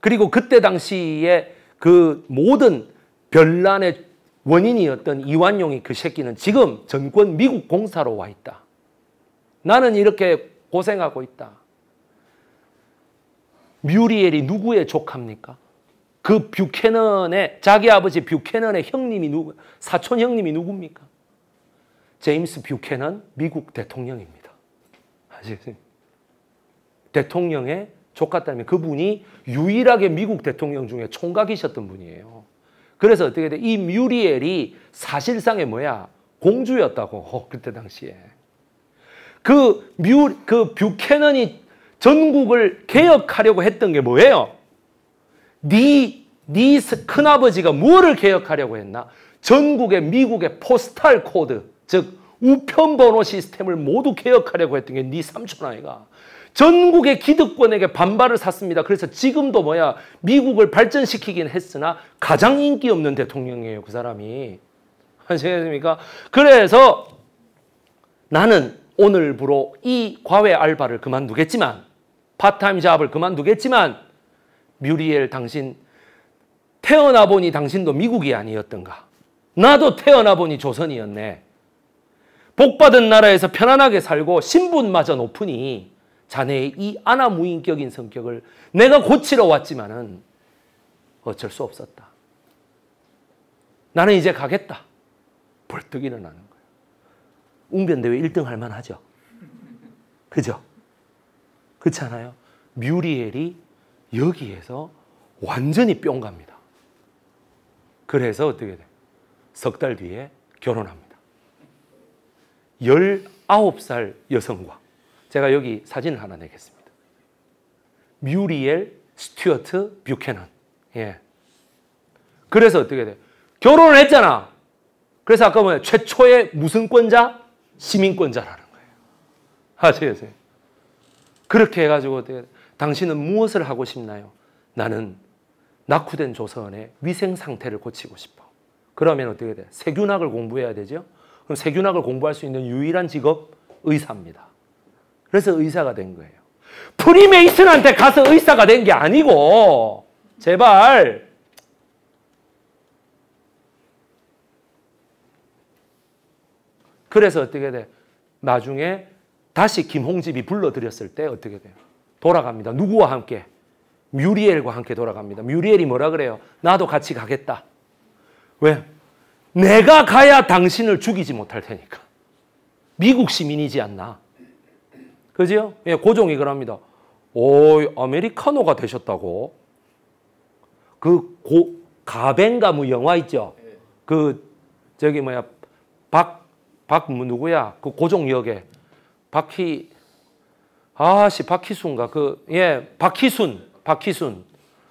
그리고 그때 당시에 그 모든 별난의 원인이었던 이완용이 그 새끼는 지금 전권 미국 공사로 와 있다. 나는 이렇게 고생하고 있다. 뮤리엘이 누구의 조카입니까? 그 뷰캐넌의 자기 아버지 뷰캐넌의 형님이 누구 사촌 형님이 누굽니까? 제임스 뷰캐넌 미국 대통령입니다. 아시겠습니까? 대통령의 조카딸면 그분이 유일하게 미국 대통령 중에 총각이셨던 분이에요. 그래서 어떻게 돼? 이 뮤리엘이 사실상의 뭐야? 공주였다고, 어, 그때 당시에. 그 뮤, 그 뷰캐넌이 전국을 개혁하려고 했던 게 뭐예요? 네, 네 큰아버지가 뭐를 개혁하려고 했나? 전국의 미국의 포스탈 코드. 즉 우편번호 시스템을 모두 개혁하려고 했던 게네 삼촌 아이가 전국의 기득권에게 반발을 샀습니다. 그래서 지금도 뭐야 미국을 발전시키긴 했으나 가장 인기 없는 대통령이에요. 그 사람이. 아시겠습니까? 그래서 나는 오늘부로 이 과외 알바를 그만두겠지만 파타임 잡을 그만두겠지만 뮤리엘 당신 태어나보니 당신도 미국이 아니었던가 나도 태어나보니 조선이었네 복받은 나라에서 편안하게 살고 신분마저 높으니 자네의 이 아나무인격인 성격을 내가 고치러 왔지만은 어쩔 수 없었다. 나는 이제 가겠다. 벌떡 일어나는 거예 웅변대회 1등 할 만하죠. 그죠? 그렇지 않아요? 뮤리엘이 여기에서 완전히 뿅 갑니다. 그래서 어떻게 돼? 석달 뒤에 결혼합니다. 19살 여성과 제가 여기 사진을 하나 내겠습니다. 뮤리엘 스튜어트 뷰캐넌. 예. 그래서 어떻게 돼? 결혼을 했잖아. 그래서 아까 뭐냐? 최초의 무슨 권자? 시민권자라는 거예요. 아시요 그렇게 해가지고 어떻게 당신은 무엇을 하고 싶나요? 나는 낙후된 조선의 위생 상태를 고치고 싶어. 그러면 어떻게 돼? 세균학을 공부해야 되죠? 그럼 세균학을 공부할 수 있는 유일한 직업 의사입니다. 그래서 의사가 된 거예요. 프리메이슨한테 가서 의사가 된 게 아니고 제발 그래서 어떻게 돼? 나중에 다시 김홍집이 불러들였을 때 어떻게 돼요? 돌아갑니다. 누구와 함께? 뮤리엘과 함께 돌아갑니다. 뮤리엘이 뭐라 그래요? 나도 같이 가겠다. 왜? 내가 가야 당신을 죽이지 못할 테니까. 미국 시민이지 않나. 그죠 예, 고종이 그럽니다. 오, 아메리카노가 되셨다고. 그 고, 가벤가 뭐 영화 있죠? 그, 저기 뭐야, 박, 박, 뭐 누구야? 그 고종 역에. 박희, 아씨, 박희순가. 그, 예, 박희순. 박희순.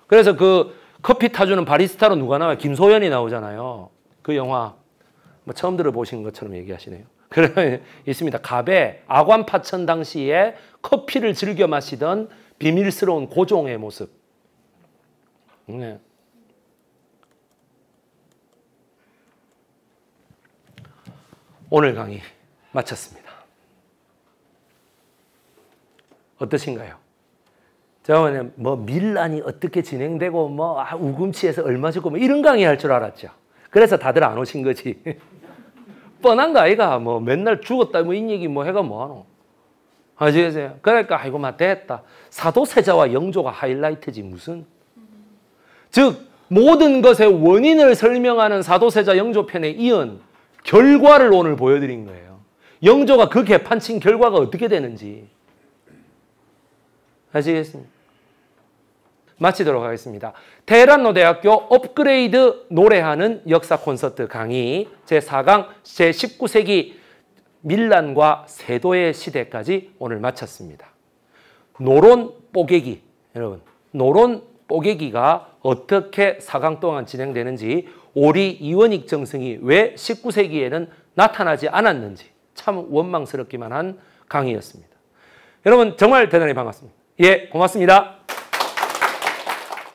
그래서 그 커피 타주는 바리스타로 누가 나와요? 김소연이 나오잖아요. 그 영화 뭐 처음 들어보신 것처럼 얘기하시네요. 그런 있습니다. 갑의 아관 파천 당시에 커피를 즐겨 마시던 비밀스러운 고종의 모습. 네. 오늘 강의 마쳤습니다. 어떠신가요? 저번에 뭐 밀란이 어떻게 진행되고 뭐 아, 우금치에서 얼마 주고 뭐 이런 강의 할 줄 알았죠. 그래서 다들 안 오신 거지. 뻔한 거 아이가 뭐 맨날 죽었다 뭐 이 얘기 뭐 해가 뭐하노. 아시겠어요? 그러니까 아이고 마 됐다. 사도세자와 영조가 하이라이트지 무슨. 즉 모든 것의 원인을 설명하는 사도세자 영조편에 이은 결과를 오늘 보여드린 거예요. 영조가 그 개판친 결과가 어떻게 되는지. 아시겠습니까? 마치도록 하겠습니다. 테란노 대학교 업그레이드 노래하는 역사 콘서트 강의 제4강 제19세기 밀란과 세도의 시대까지 오늘 마쳤습니다. 노론 뽀개기 여러분 노론 뽀개기가 어떻게 4강 동안 진행되는지 오리 이원익 정승이 왜 19세기에는 나타나지 않았는지 참 원망스럽기만 한 강의였습니다. 여러분 정말 대단히 반갑습니다. 예 고맙습니다.